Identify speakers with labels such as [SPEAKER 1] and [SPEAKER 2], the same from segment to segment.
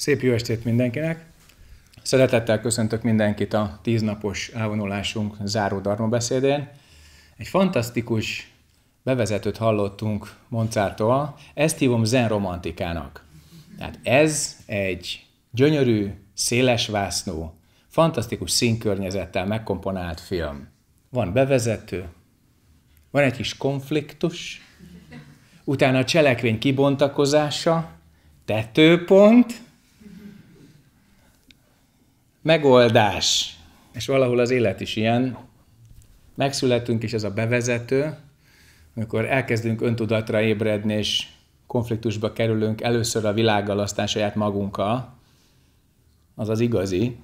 [SPEAKER 1] Szép jó estét mindenkinek! Szeretettel köszöntök mindenkit a tíznapos elvonulásunk záró darmabeszédén. Egy fantasztikus bevezetőt hallottunk Moncártól, ezt hívom zen romantikának. Tehát ez egy gyönyörű, szélesvásznú, fantasztikus színkörnyezettel megkomponált film. Van bevezető, van egy kis konfliktus, utána a cselekvény kibontakozása, tetőpont, megoldás. És valahol az élet is ilyen. Megszületünk, és ez a bevezető, amikor elkezdünk öntudatra ébredni, és konfliktusba kerülünk először a világgal, aztán saját magunkkal, az az igazi,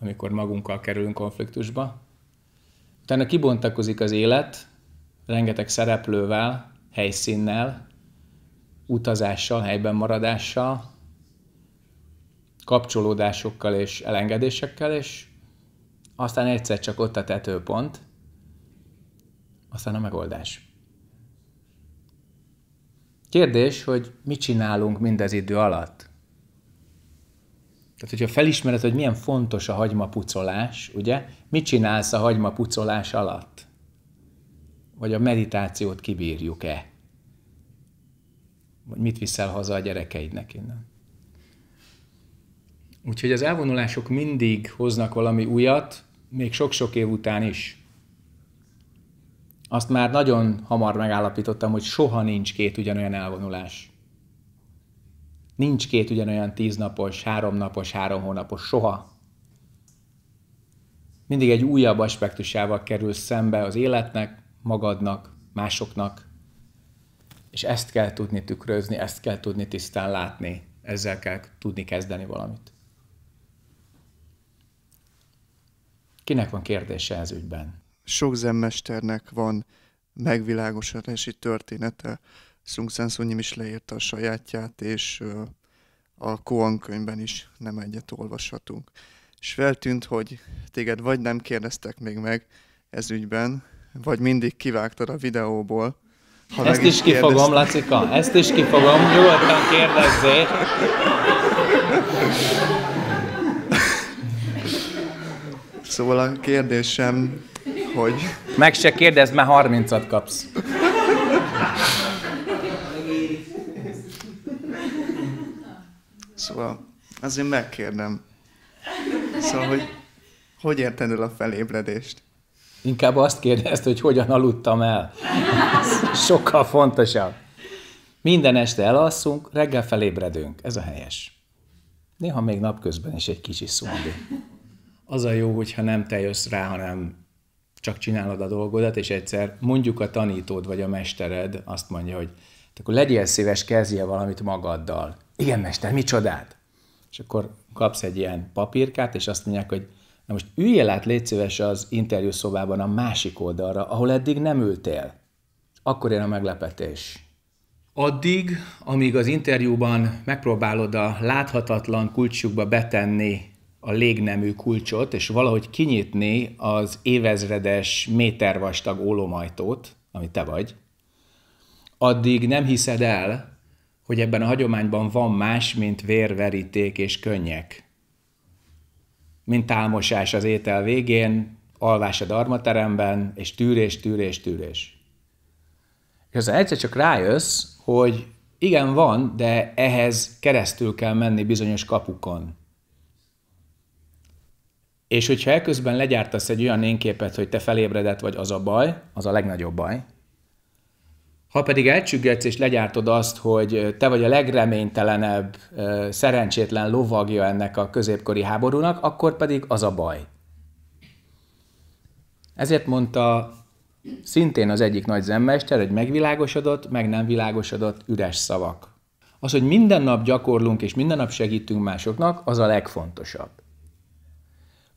[SPEAKER 1] amikor magunkkal kerülünk konfliktusba. Utána kibontakozik az élet, rengeteg szereplővel, helyszínnel, utazással, helyben maradással, kapcsolódásokkal és elengedésekkel, és aztán egyszer csak ott a tetőpont, aztán a megoldás. Kérdés, hogy mit csinálunk mindez idő alatt? Tehát, hogyha felismered, hogy milyen fontos a hagyma pucolás, ugye? Mit csinálsz a hagyma pucolás alatt? Vagy a meditációt kibírjuk-e? Vagy mit viszel haza a gyerekeidnek innen? Úgyhogy az elvonulások mindig hoznak valami újat, még sok-sok év után is. Azt már nagyon hamar megállapítottam, hogy soha nincs két ugyanolyan elvonulás. Nincs két ugyanolyan tíznapos, háromnapos, három hónapos, soha. Mindig egy újabb aspektusával kerül szembe az életnek, magadnak, másoknak. És ezt kell tudni tükrözni, ezt kell tudni tisztán látni, ezzel kell tudni kezdeni valamit. Kinek van kérdése ez ügyben?
[SPEAKER 2] Sok zenmesternek van megvilágosodási története. Sung Sansunyi is leírta a sajátját, és a Koan könyvben is nem egyet olvashatunk. És feltűnt, hogy téged vagy nem kérdeztek még meg ez ügyben, vagy mindig kivágtad a videóból. Ha ezt is kérdeztek. kifogom, Lacika, ezt is kifogom, nyugodtan
[SPEAKER 3] kérdezzél.
[SPEAKER 1] Szóval a kérdésem, hogy... Meg se kérdezd, mert 30 kapsz. Szóval azért megkérdem. Szóval, hogy hogy érted el a felébredést? Inkább azt kérdezte, hogy hogyan aludtam el. Sokkal fontosabb. Minden este elalszunk, reggel felébredünk. Ez a helyes. Néha még napközben is egy kicsi szombi az a jó, hogyha nem te jössz rá, hanem csak csinálod a dolgodat, és egyszer mondjuk a tanítód vagy a mestered azt mondja, hogy hát akkor legyél szíves, kezdjél valamit magaddal. Igen, mester, mi csodát? És akkor kapsz egy ilyen papírkát, és azt mondják, hogy na most üljél át, légy szíves az szobában a másik oldalra, ahol eddig nem ültél. Akkor jön a meglepetés. Addig, amíg az interjúban megpróbálod a láthatatlan kulcsukba betenni a légnemű kulcsot, és valahogy kinyitni az évezredes métervastag ólomajtót, ami te vagy, addig nem hiszed el, hogy ebben a hagyományban van más, mint vérveríték és könnyek. Mint álmosás az étel végén, alvás a darmateremben, és tűrés, tűrés, tűrés. És aztán egyszer csak rájössz, hogy igen, van, de ehhez keresztül kell menni bizonyos kapukon. És hogyha elközben legyártasz egy olyan énképet, hogy te felébredett vagy, az a baj, az a legnagyobb baj. Ha pedig elcsüggetsz és legyártod azt, hogy te vagy a legreménytelenebb, szerencsétlen lovagja ennek a középkori háborúnak, akkor pedig az a baj. Ezért mondta szintén az egyik nagy zenmester, hogy megvilágosodott, meg nem világosodott üres szavak. Az, hogy minden nap gyakorlunk és minden nap segítünk másoknak, az a legfontosabb.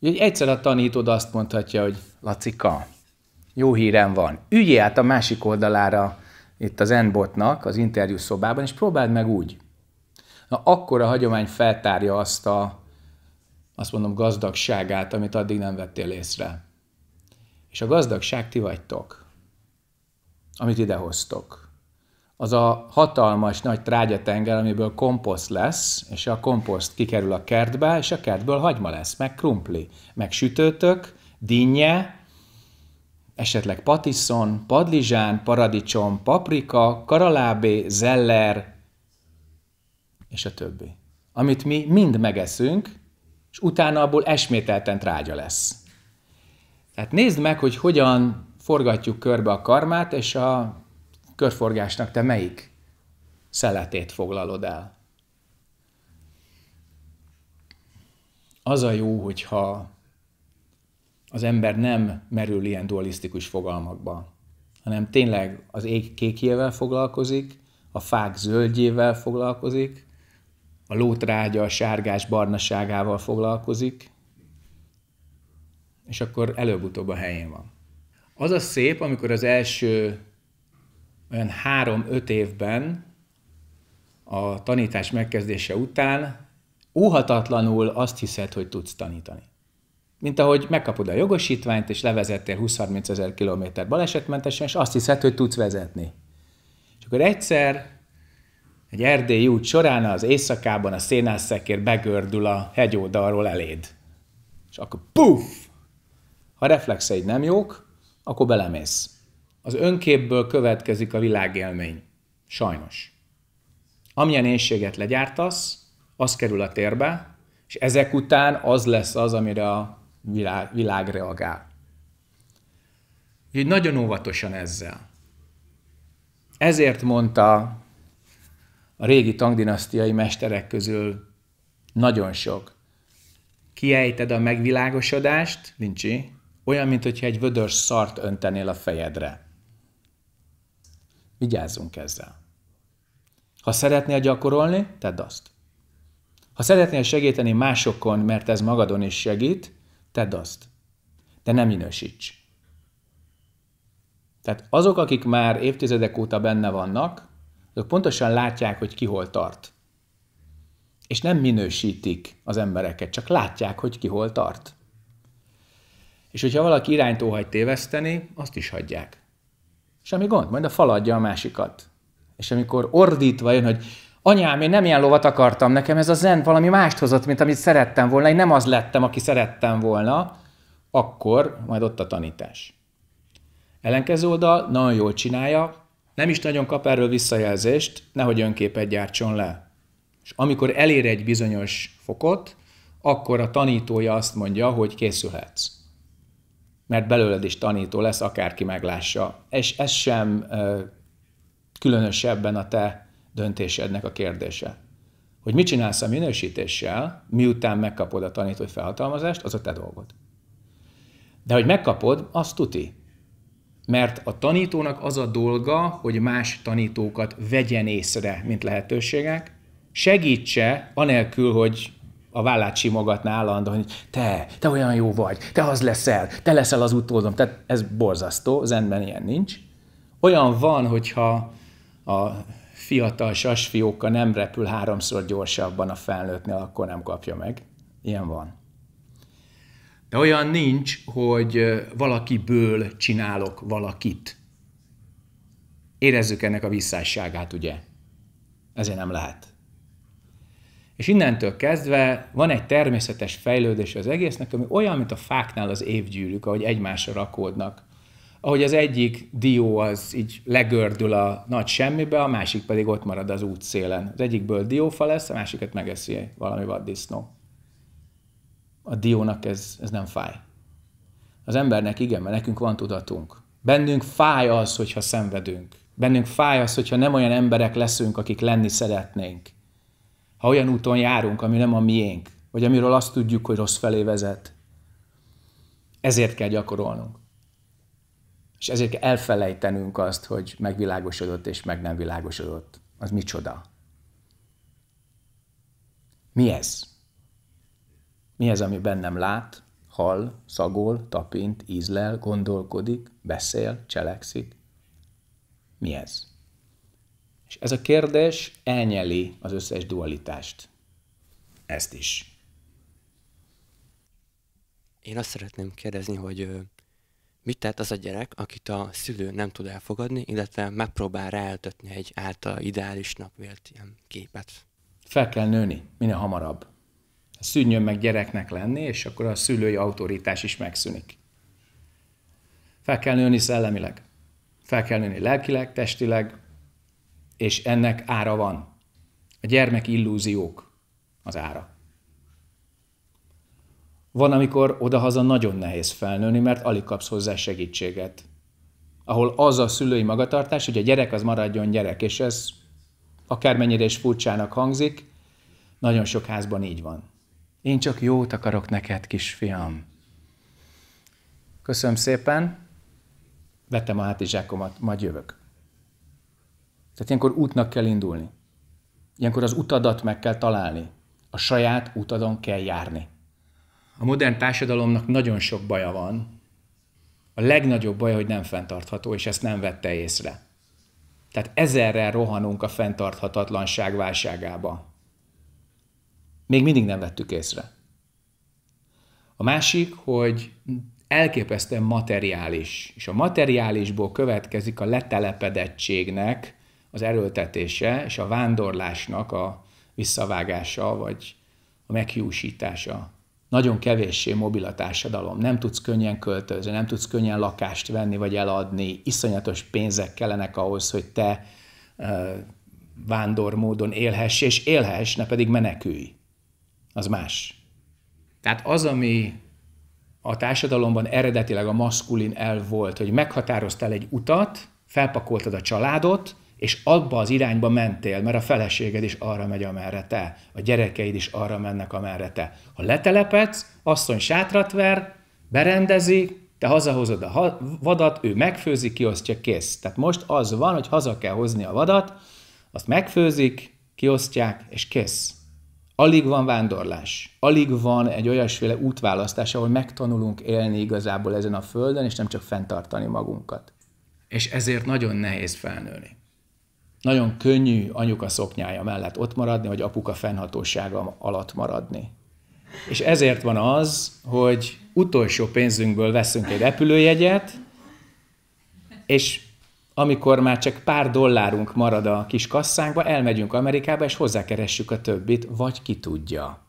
[SPEAKER 1] Úgyhogy egyszer a tanítód azt mondhatja, hogy Lacika, jó hírem van, ügyél át a másik oldalára itt az Enbotnak, az interjú szobában, és próbáld meg úgy. Na, akkor a hagyomány feltárja azt a, azt mondom, gazdagságát, amit addig nem vettél észre. És a gazdagság ti vagytok, amit idehoztok az a hatalmas nagy trágyatenger, amiből komposzt lesz, és a komposzt kikerül a kertbe, és a kertből hagyma lesz, meg krumpli, meg sütőtök, dinnye, esetleg patiszon, padlizsán, paradicsom, paprika, karalábé, zeller, és a többi. Amit mi mind megeszünk, és utána abból esmételten trágya lesz. Tehát nézd meg, hogy hogyan forgatjuk körbe a karmát, és a körforgásnak te melyik szeletét foglalod el? Az a jó, hogyha az ember nem merül ilyen dualisztikus fogalmakba, hanem tényleg az ég kékjével foglalkozik, a fák zöldjével foglalkozik, a lótrágya a sárgás barnaságával foglalkozik, és akkor előbb-utóbb a helyén van. Az a szép, amikor az első olyan három-öt évben a tanítás megkezdése után óhatatlanul azt hiszed, hogy tudsz tanítani. Mint ahogy megkapod a jogosítványt, és levezettél 20-30 ezer kilométer balesetmentesen, és azt hiszed, hogy tudsz vezetni. És akkor egyszer egy erdélyi út során az éjszakában a szénásszekér begördül a hegyoldalról eléd. És akkor puf! Ha reflexeid nem jók, akkor belemész. Az önképből következik a világélmény. Sajnos. Amilyen énséget legyártasz, az kerül a térbe, és ezek után az lesz az, amire a világ, világ reagál. Úgyhogy nagyon óvatosan ezzel. Ezért mondta a régi tangdinasztiai mesterek közül nagyon sok. Kiejted a megvilágosodást, Lincsi, olyan, mintha egy vödör szart öntenél a fejedre. Vigyázzunk ezzel. Ha szeretnél gyakorolni, tedd azt. Ha szeretnél segíteni másokon, mert ez magadon is segít, tedd azt. De nem minősíts. Tehát azok, akik már évtizedek óta benne vannak, azok pontosan látják, hogy ki hol tart. És nem minősítik az embereket, csak látják, hogy ki hol tart. És hogyha valaki iránytól hagy téveszteni, azt is hagyják. Semmi gond, majd a faladja a másikat. És amikor ordítva jön, hogy anyám, én nem ilyen lovat akartam, nekem ez a zen valami mást hozott, mint amit szerettem volna, én nem az lettem, aki szerettem volna, akkor majd ott a tanítás. Ellenkező oldal nagyon jól csinálja, nem is nagyon kap erről visszajelzést, nehogy önképet gyártson le. És amikor elér egy bizonyos fokot, akkor a tanítója azt mondja, hogy készülhetsz mert belőled is tanító lesz, akárki meglássa. És ez sem különösebben a te döntésednek a kérdése. Hogy mit csinálsz a minősítéssel, miután megkapod a tanítói felhatalmazást, az a te dolgod. De hogy megkapod, az tuti. Mert a tanítónak az a dolga, hogy más tanítókat vegyen észre, mint lehetőségek, segítse, anélkül, hogy a vállát simogatná állandóan, hogy te, te olyan jó vagy, te az leszel, te leszel az utódom. Tehát ez borzasztó, zenben ilyen nincs. Olyan van, hogyha a fiatal sasfióka nem repül háromszor gyorsabban a felnőttnél, akkor nem kapja meg. Ilyen van. De olyan nincs, hogy valakiből csinálok valakit. Érezzük ennek a visszásságát, ugye? Ezért nem lehet. És innentől kezdve van egy természetes fejlődés az egésznek, ami olyan, mint a fáknál az évgyűrűk, ahogy egymásra rakódnak. Ahogy az egyik dió az így legördül a nagy semmibe, a másik pedig ott marad az útszélen. Az egyikből diófa lesz, a másikat megeszi valami vaddisznó. A diónak ez, ez nem fáj. Az embernek igen, mert nekünk van tudatunk. Bennünk fáj az, hogyha szenvedünk. Bennünk fáj az, hogyha nem olyan emberek leszünk, akik lenni szeretnénk ha olyan úton járunk, ami nem a miénk, vagy amiről azt tudjuk, hogy rossz felé vezet. Ezért kell gyakorolnunk. És ezért kell elfelejtenünk azt, hogy megvilágosodott és meg nem világosodott. Az micsoda? Mi ez? Mi ez, ami bennem lát, hall, szagol, tapint, ízlel, gondolkodik, beszél, cselekszik? Mi ez? És ez a kérdés elnyeli az összes dualitást. Ezt is.
[SPEAKER 3] Én azt szeretném kérdezni, hogy mit tett az a gyerek, akit a szülő nem tud elfogadni, illetve megpróbál ráeltetni egy által ideálisnak vélt
[SPEAKER 1] ilyen képet? Fel kell nőni, minél hamarabb. Szűnjön meg gyereknek lenni, és akkor a szülői autoritás is megszűnik. Fel kell nőni szellemileg. Fel kell nőni lelkileg, testileg, és ennek ára van. A gyermek illúziók az ára. Van, amikor odahaza nagyon nehéz felnőni, mert alig kapsz hozzá segítséget. Ahol az a szülői magatartás, hogy a gyerek az maradjon gyerek, és ez akármennyire is furcsának hangzik, nagyon sok házban így van. Én csak jót akarok neked, kisfiam. Köszönöm szépen. Vettem a hátizsákomat, majd jövök. Tehát ilyenkor útnak kell indulni. Ilyenkor az utadat meg kell találni. A saját utadon kell járni. A modern társadalomnak nagyon sok baja van. A legnagyobb baja, hogy nem fenntartható, és ezt nem vette észre. Tehát ezerrel rohanunk a fenntarthatatlanság válságába. Még mindig nem vettük észre. A másik, hogy elképesztően materiális, és a materiálisból következik a letelepedettségnek az erőltetése és a vándorlásnak a visszavágása, vagy a meghiúsítása. Nagyon kevéssé mobil a társadalom. Nem tudsz könnyen költözni, nem tudsz könnyen lakást venni vagy eladni. Iszonyatos pénzek kellenek ahhoz, hogy te vándor módon élhess, és élhess, ne pedig menekülj. Az más. Tehát az, ami a társadalomban eredetileg a maszkulin el volt, hogy meghatároztál egy utat, felpakoltad a családot, és abba az irányba mentél, mert a feleséged is arra megy, amerre te, a gyerekeid is arra mennek, amerre te. Ha letelepedsz, asszony sátrat ver, berendezi, te hazahozod a vadat, ő megfőzi, kiosztja, kész. Tehát most az van, hogy haza kell hozni a vadat, azt megfőzik, kiosztják, és kész. Alig van vándorlás, alig van egy olyasféle útválasztás, ahol megtanulunk élni igazából ezen a földön, és nem csak fenntartani magunkat. És ezért nagyon nehéz felnőni nagyon könnyű anyuka szoknyája mellett ott maradni, vagy apuka fennhatósága alatt maradni. És ezért van az, hogy utolsó pénzünkből veszünk egy repülőjegyet, és amikor már csak pár dollárunk marad a kis kasszánkba, elmegyünk Amerikába, és hozzákeressük a többit, vagy ki tudja,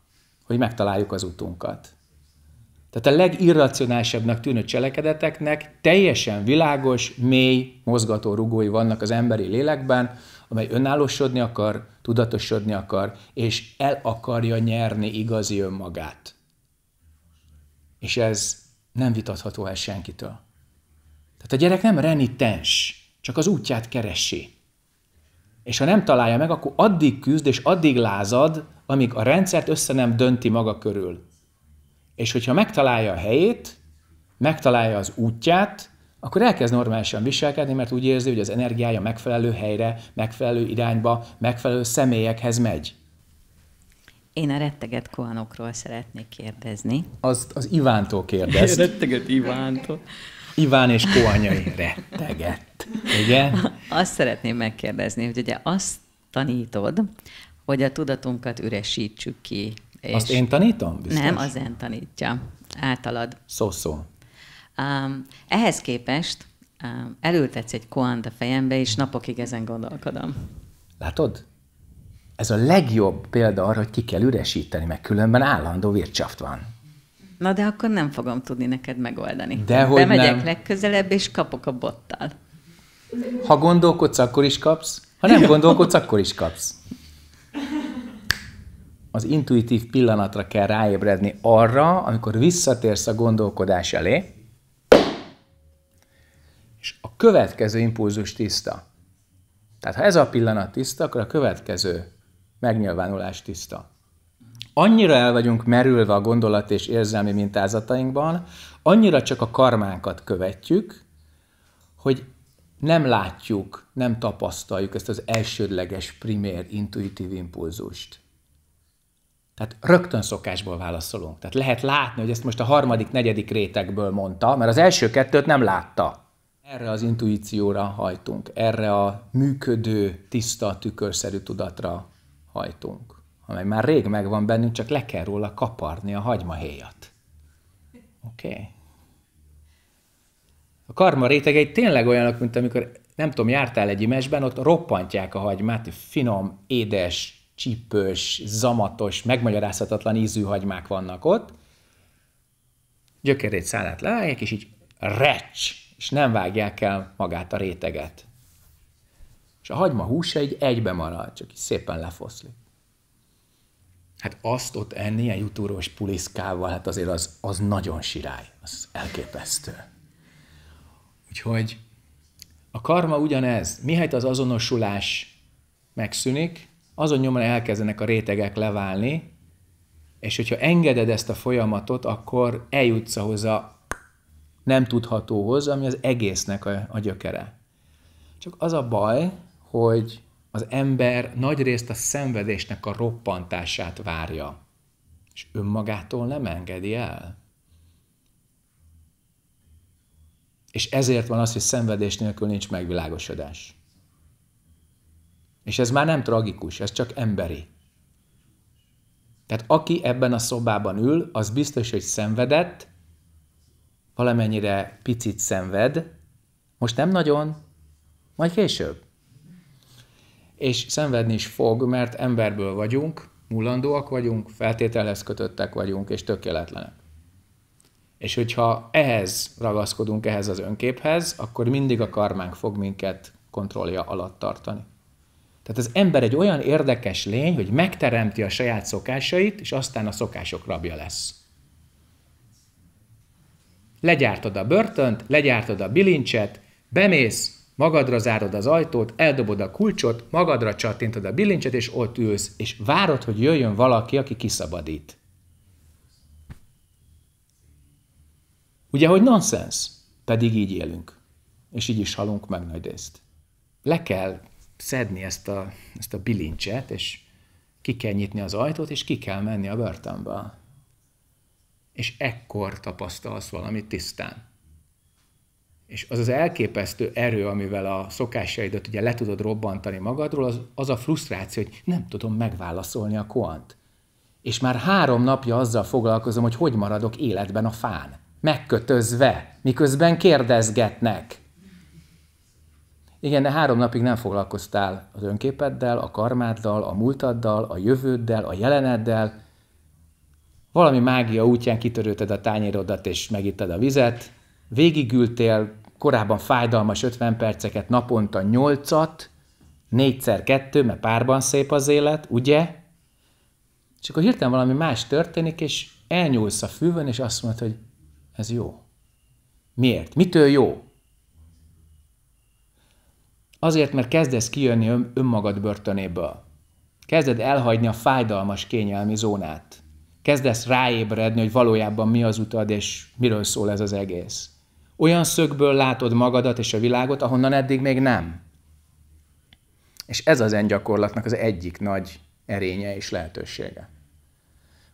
[SPEAKER 1] hogy megtaláljuk az utunkat. Tehát a legirracionálisabbnak tűnő cselekedeteknek teljesen világos, mély, mozgató rugói vannak az emberi lélekben, amely önállósodni akar, tudatosodni akar, és el akarja nyerni igazi önmagát. És ez nem vitatható el senkitől. Tehát a gyerek nem renitens, csak az útját keresi. És ha nem találja meg, akkor addig küzd és addig lázad, amíg a rendszert össze nem dönti maga körül és hogyha megtalálja a helyét, megtalálja az útját, akkor elkezd normálisan viselkedni, mert úgy érzi, hogy az energiája megfelelő helyre, megfelelő irányba, megfelelő személyekhez megy.
[SPEAKER 4] Én a retteget koanokról szeretnék kérdezni.
[SPEAKER 1] Az, az Ivántól kérdez. retteget Ivántól. Iván és koanyai rettegett. Ugye?
[SPEAKER 4] Azt szeretném megkérdezni, hogy ugye azt tanítod, hogy a tudatunkat üresítsük ki és Azt én tanítom? Biztos? Nem, az én tanítja. Általad. Szó-szó. Um, ehhez képest um, elültetsz egy koand a fejembe, és napokig ezen gondolkodom.
[SPEAKER 1] Látod? Ez a legjobb példa arra, hogy ki kell üresíteni, meg különben állandó vircsaft van.
[SPEAKER 4] Na de akkor nem fogom tudni neked megoldani. De hogy Bemegyek nem. legközelebb, és kapok a bottal.
[SPEAKER 1] Ha gondolkodsz, akkor is kapsz. Ha nem gondolkodsz, akkor is kapsz az intuitív pillanatra kell ráébredni arra, amikor visszatérsz a gondolkodás elé, és a következő impulzus tiszta. Tehát ha ez a pillanat tiszta, akkor a következő megnyilvánulás tiszta. Annyira el vagyunk merülve a gondolat és érzelmi mintázatainkban, annyira csak a karmánkat követjük, hogy nem látjuk, nem tapasztaljuk ezt az elsődleges, primér, intuitív impulzust. Tehát rögtön szokásból válaszolunk. Tehát lehet látni, hogy ezt most a harmadik, negyedik rétegből mondta, mert az első kettőt nem látta. Erre az intuícióra hajtunk, erre a működő, tiszta, tükörszerű tudatra hajtunk, amely már rég megvan bennünk, csak le kell róla kaparni a hagymahéjat. Oké? Okay. A karma rétegei tényleg olyanok, mint amikor, nem tudom, jártál egy imesben, ott roppantják a hagymát, finom, édes, csípős, zamatos, megmagyarázhatatlan ízű hagymák vannak ott. Gyökerét szállát levágják, és így recs, és nem vágják el magát a réteget. És a hagyma húsa így egybe marad, csak így szépen lefoszlik. Hát azt ott enni egy jutúros puliszkával, hát azért az, az nagyon sirály, az elképesztő. Úgyhogy a karma ugyanez. Mihelyt az azonosulás megszűnik, azon nyomon elkezdenek a rétegek leválni, és hogyha engeded ezt a folyamatot, akkor eljutsz ahhoz a nem tudhatóhoz, ami az egésznek a, a gyökere. Csak az a baj, hogy az ember nagyrészt a szenvedésnek a roppantását várja, és önmagától nem engedi el. És ezért van az, hogy szenvedés nélkül nincs megvilágosodás. És ez már nem tragikus, ez csak emberi. Tehát aki ebben a szobában ül, az biztos, hogy szenvedett, valamennyire picit szenved, most nem nagyon, majd később. És szenvedni is fog, mert emberből vagyunk, mulandóak vagyunk, feltételhez kötöttek vagyunk, és tökéletlenek. És hogyha ehhez ragaszkodunk, ehhez az önképhez, akkor mindig a karmánk fog minket kontrollja alatt tartani. Tehát az ember egy olyan érdekes lény, hogy megteremti a saját szokásait, és aztán a szokások rabja lesz. Legyártod a börtönt, legyártod a bilincset, bemész, magadra zárod az ajtót, eldobod a kulcsot, magadra csattintod a bilincset, és ott ülsz, és várod, hogy jöjjön valaki, aki kiszabadít. Ugye, hogy nonsens? Pedig így élünk. És így is halunk meg nagy részt. Le kell szedni ezt a, ezt a bilincset, és ki kell nyitni az ajtót, és ki kell menni a börtönbe. És ekkor tapasztalsz valamit tisztán. És az az elképesztő erő, amivel a szokásaidat ugye le tudod robbantani magadról, az, az a frusztráció, hogy nem tudom megválaszolni a koant. És már három napja azzal foglalkozom, hogy hogy maradok életben a fán. Megkötözve, miközben kérdezgetnek. Igen, de három napig nem foglalkoztál az önképeddel, a karmáddal, a múltaddal, a jövőddel, a jeleneddel. Valami mágia útján kitörülted a tányérodat és megitted a vizet. Végigültél korábban fájdalmas 50 perceket naponta 8-at, 4x2, mert párban szép az élet, ugye? És akkor hirtelen valami más történik, és elnyúlsz a fűvön, és azt mondod, hogy ez jó. Miért? Mitől jó? Azért, mert kezdesz kijönni önmagad börtönéből. Kezded elhagyni a fájdalmas kényelmi zónát. Kezdesz ráébredni, hogy valójában mi az utad, és miről szól ez az egész. Olyan szögből látod magadat és a világot, ahonnan eddig még nem. És ez az engyakorlatnak az egyik nagy erénye és lehetősége.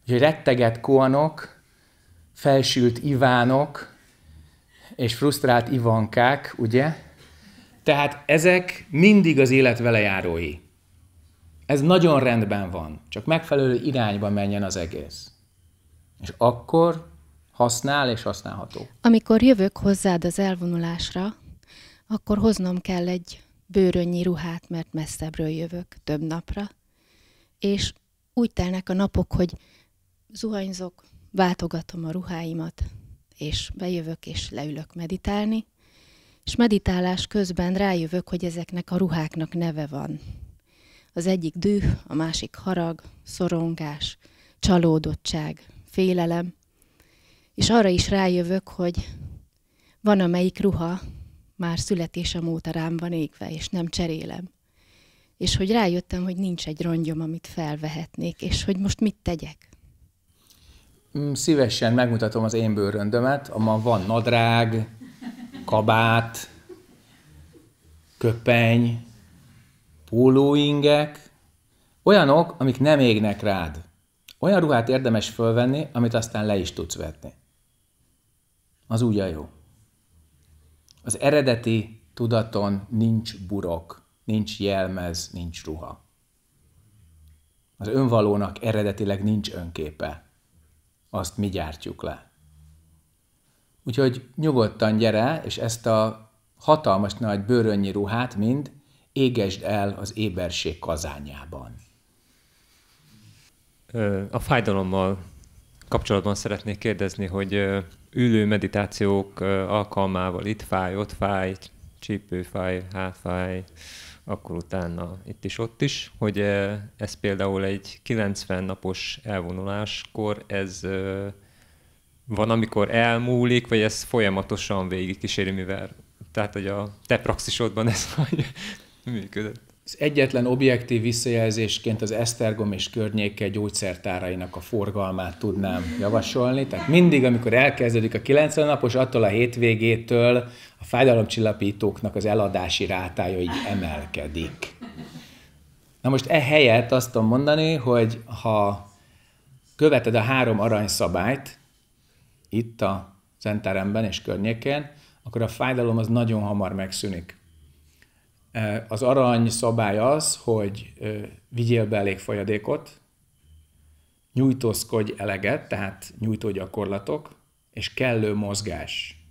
[SPEAKER 1] Úgyhogy retteget koanok, felsült ivánok és frusztrált ivankák, ugye, tehát ezek mindig az élet velejárói. Ez nagyon rendben van, csak megfelelő irányba menjen az egész. És akkor használ és használható.
[SPEAKER 5] Amikor jövök hozzád az elvonulásra, akkor hoznom kell egy bőrönnyi ruhát, mert messzebbről jövök, több napra. És úgy telnek a napok, hogy zuhanyzok, váltogatom a ruháimat, és bejövök, és leülök meditálni, és meditálás közben rájövök, hogy ezeknek a ruháknak neve van. Az egyik düh, a másik harag, szorongás, csalódottság, félelem, és arra is rájövök, hogy van, amelyik ruha már születésem óta rám van égve, és nem cserélem. És hogy rájöttem, hogy nincs egy rongyom, amit felvehetnék, és hogy most mit tegyek.
[SPEAKER 1] Mm, szívesen megmutatom az én bőröndömet, ma van nadrág, kabát, köpeny, pólóingek, olyanok, amik nem égnek rád. Olyan ruhát érdemes fölvenni, amit aztán le is tudsz vetni. Az úgy a jó. Az eredeti tudaton nincs burok, nincs jelmez, nincs ruha. Az önvalónak eredetileg nincs önképe. Azt mi gyártjuk le. Úgyhogy nyugodtan gyere, és ezt a hatalmas nagy bőrönnyi ruhát mind égesd el az éberség kazányában.
[SPEAKER 2] A fájdalommal kapcsolatban szeretnék kérdezni, hogy ülő meditációk alkalmával itt fáj, ott fáj, csípő fáj, hátfáj, akkor utána itt is, ott is, hogy ez például egy 90 napos elvonuláskor, ez van, amikor elmúlik, vagy ez folyamatosan végigkíséri, mivel tehát, hogy a te praxisodban ez hogy
[SPEAKER 1] működött. Az egyetlen objektív visszajelzésként az Esztergom és környéke gyógyszertárainak a forgalmát tudnám javasolni. Tehát mindig, amikor elkezdődik a 90 napos, attól a hétvégétől a fájdalomcsillapítóknak az eladási rátája így emelkedik. Na most e helyett azt tudom mondani, hogy ha követed a három aranyszabályt, itt a szenteremben és környéken, akkor a fájdalom az nagyon hamar megszűnik. Az arany szabály az, hogy vigyél be elég folyadékot, nyújtózkodj eleget, tehát nyújtó gyakorlatok, és kellő mozgás.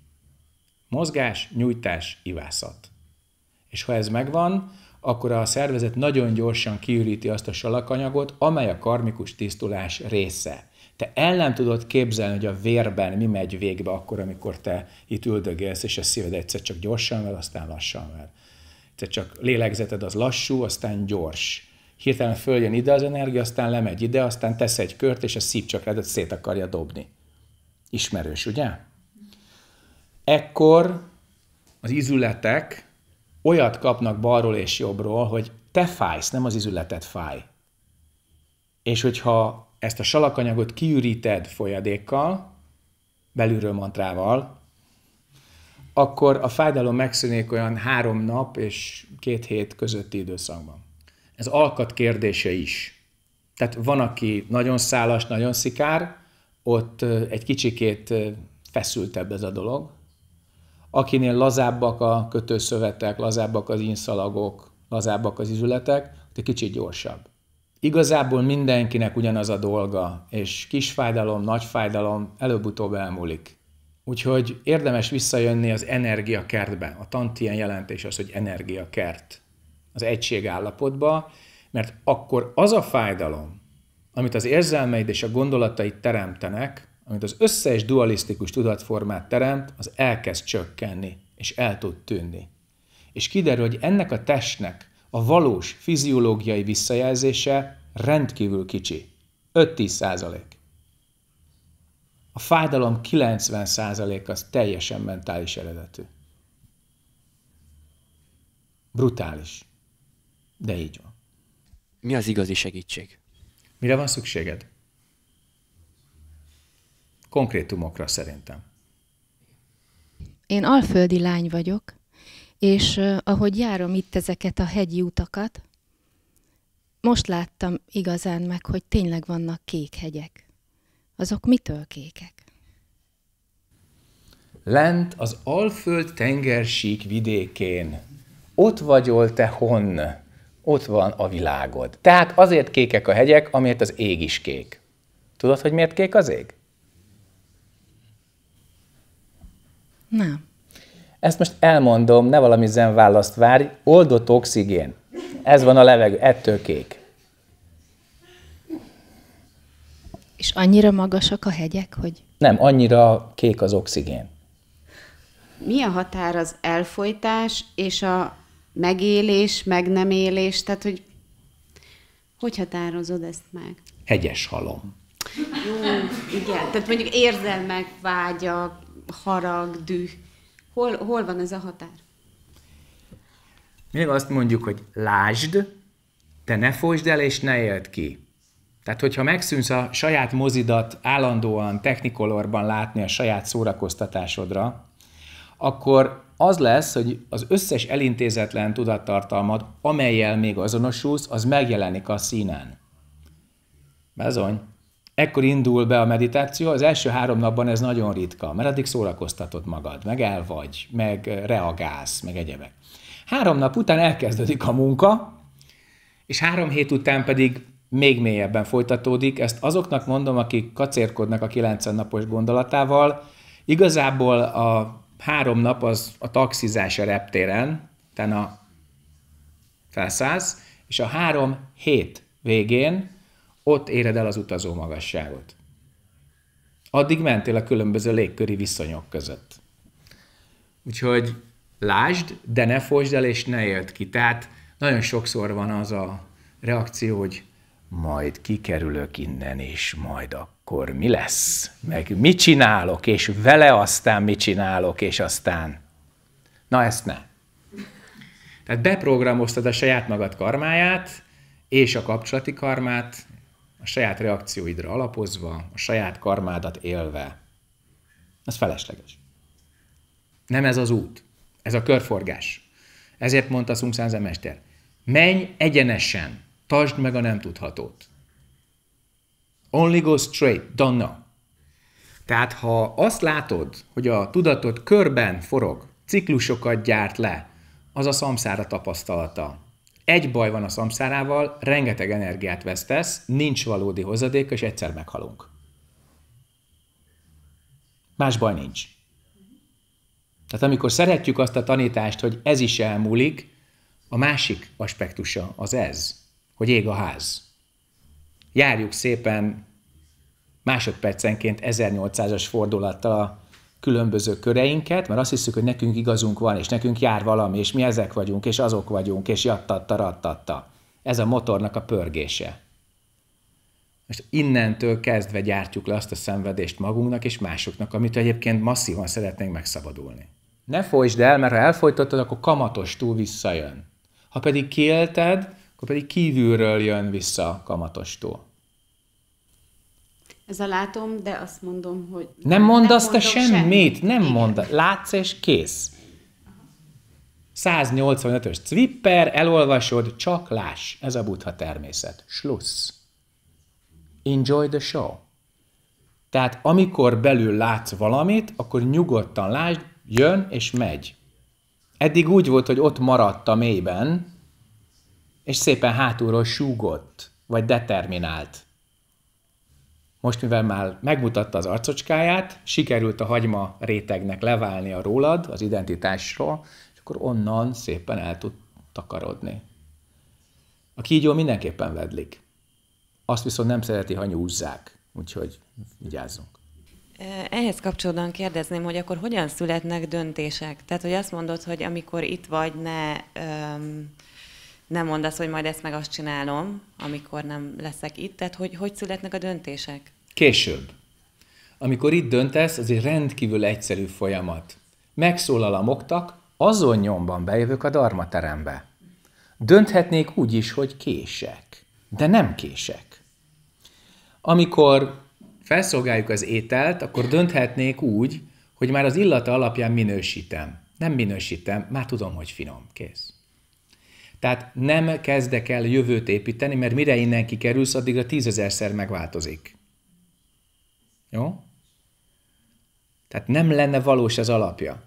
[SPEAKER 1] Mozgás, nyújtás, ivászat. És ha ez megvan, akkor a szervezet nagyon gyorsan kiüríti azt a salakanyagot, amely a karmikus tisztulás része. Te el nem tudod képzelni, hogy a vérben mi megy végbe akkor, amikor te itt üldögélsz, és a szíved egyszer csak gyorsan vel, aztán lassan vel. Te csak lélegzeted az lassú, aztán gyors. Hirtelen följön ide az energia, aztán lemegy ide, aztán tesz egy kört, és a szív csak szét akarja dobni. Ismerős, ugye? Ekkor az izületek olyat kapnak balról és jobbról, hogy te fájsz, nem az izületet fáj. És hogyha ezt a salakanyagot kiüríted folyadékkal, belülről mantrával, akkor a fájdalom megszűnik olyan három nap és két hét közötti időszakban. Ez alkat kérdése is. Tehát van, aki nagyon szálas, nagyon szikár, ott egy kicsikét feszültebb ez a dolog. Akinél lazábbak a kötőszövetek, lazábbak az inszalagok, lazábbak az izületek, ott egy kicsit gyorsabb. Igazából mindenkinek ugyanaz a dolga, és kis fájdalom, nagy fájdalom előbb-utóbb elmúlik. Úgyhogy érdemes visszajönni az energiakertbe. A ilyen jelentés az, hogy energiakert. Az egység állapotba, mert akkor az a fájdalom, amit az érzelmeid és a gondolataid teremtenek, amit az összes dualisztikus tudatformát teremt, az elkezd csökkenni, és el tud tűnni. És kiderül, hogy ennek a testnek, a valós fiziológiai visszajelzése rendkívül kicsi, 5-10 százalék. A fájdalom 90 százalék az teljesen mentális eredetű. Brutális. De így van. Mi az igazi segítség? Mire van szükséged? Konkrétumokra szerintem.
[SPEAKER 5] Én alföldi lány vagyok, és ahogy járom itt ezeket a hegyi utakat, most láttam igazán meg, hogy tényleg vannak kék hegyek. Azok mitől kékek?
[SPEAKER 1] Lent az Alföld tengersík vidékén, ott vagyol te honn, ott van a világod. Tehát azért kékek a hegyek, amiért az ég is kék. Tudod, hogy miért kék az ég? Nem. Ezt most elmondom, ne valami választ várj, oldott oxigén. Ez van a levegő, ettől kék.
[SPEAKER 5] És annyira magasak a hegyek, hogy...
[SPEAKER 1] Nem, annyira kék az oxigén.
[SPEAKER 6] Mi a határ az elfolytás és a megélés, meg nem élés? Tehát, hogy hogy határozod ezt meg?
[SPEAKER 1] Hegyes halom.
[SPEAKER 6] Jó, igen. Tehát mondjuk érzelmek, vágyak, harag, düh. Hol, hol van ez a határ?
[SPEAKER 1] Még azt mondjuk, hogy lásd, te ne fosd el és ne éld ki. Tehát, hogyha megszűnsz a saját mozidat állandóan technikolorban látni a saját szórakoztatásodra, akkor az lesz, hogy az összes elintézetlen tudattartalmad, amelyel még azonosulsz, az megjelenik a színen. Bezony ekkor indul be a meditáció, az első három napban ez nagyon ritka, mert addig szórakoztatod magad, meg el vagy, meg reagálsz, meg egyebek. Három nap után elkezdődik a munka, és három hét után pedig még mélyebben folytatódik. Ezt azoknak mondom, akik kacérkodnak a 90 napos gondolatával. Igazából a három nap az a taxizás a reptéren, a felszállsz, és a három hét végén ott éred el az utazó magasságot. Addig mentél a különböző légköri viszonyok között. Úgyhogy lásd, de ne fosd el, és ne élt ki. Tehát nagyon sokszor van az a reakció, hogy majd kikerülök innen, és majd akkor mi lesz? Meg mit csinálok, és vele aztán mit csinálok, és aztán... Na ezt ne. Tehát beprogramoztad a saját magad karmáját, és a kapcsolati karmát, a saját reakcióidra alapozva, a saját karmádat élve. Ez felesleges. Nem ez az út. Ez a körforgás. Ezért mondta Szung mester, menj egyenesen, tartsd meg a nem tudhatót. Only go straight, don't know. Tehát ha azt látod, hogy a tudatod körben forog, ciklusokat gyárt le, az a szamszára tapasztalata, egy baj van a szamszárával, rengeteg energiát vesztesz, nincs valódi hozadék, és egyszer meghalunk. Más baj nincs. Tehát amikor szeretjük azt a tanítást, hogy ez is elmúlik, a másik aspektusa az ez, hogy ég a ház. Járjuk szépen másodpercenként 1800-as fordulattal különböző köreinket, mert azt hiszük, hogy nekünk igazunk van, és nekünk jár valami, és mi ezek vagyunk, és azok vagyunk, és jattatta, rattatta. Ez a motornak a pörgése. Most innentől kezdve gyártjuk le azt a szenvedést magunknak és másoknak, amit egyébként masszívan szeretnénk megszabadulni. Ne folytsd el, mert ha elfolytottad, akkor kamatos túl visszajön. Ha pedig kiélted, akkor pedig kívülről jön vissza kamatos túl.
[SPEAKER 6] Ez a látom, de azt mondom, hogy...
[SPEAKER 1] Nem mondasz nem te semmit, semmit. nem mond. Látsz és kész. 185-ös cvipper, elolvasod, csak láss. Ez a buddha természet. Schluss. Enjoy the show. Tehát amikor belül látsz valamit, akkor nyugodtan lásd, jön és megy. Eddig úgy volt, hogy ott maradt a mélyben, és szépen hátulról súgott, vagy determinált. Most, mivel már megmutatta az arcocskáját, sikerült a hagyma rétegnek leválni a rólad, az identitásról, és akkor onnan szépen el tud takarodni. A kígyó mindenképpen vedlik. Azt viszont nem szereti, ha nyúzzák. Úgyhogy vigyázzunk.
[SPEAKER 5] Ehhez kapcsolódóan kérdezném, hogy akkor hogyan születnek döntések? Tehát, hogy azt mondod, hogy amikor itt vagy, ne... Öm nem mondasz, hogy majd ezt meg azt csinálom, amikor nem leszek itt. Tehát hogy, hogy születnek a döntések?
[SPEAKER 1] Később. Amikor itt döntesz, az egy rendkívül egyszerű folyamat. Megszólal a moktak, azon nyomban bejövök a darmaterembe. Dönthetnék úgy is, hogy kések, de nem kések. Amikor felszolgáljuk az ételt, akkor dönthetnék úgy, hogy már az illata alapján minősítem. Nem minősítem, már tudom, hogy finom. Kész. Tehát nem kezdek el jövőt építeni, mert mire innen kikerülsz, addigra tízezerszer megváltozik. Jó? Tehát nem lenne valós az alapja.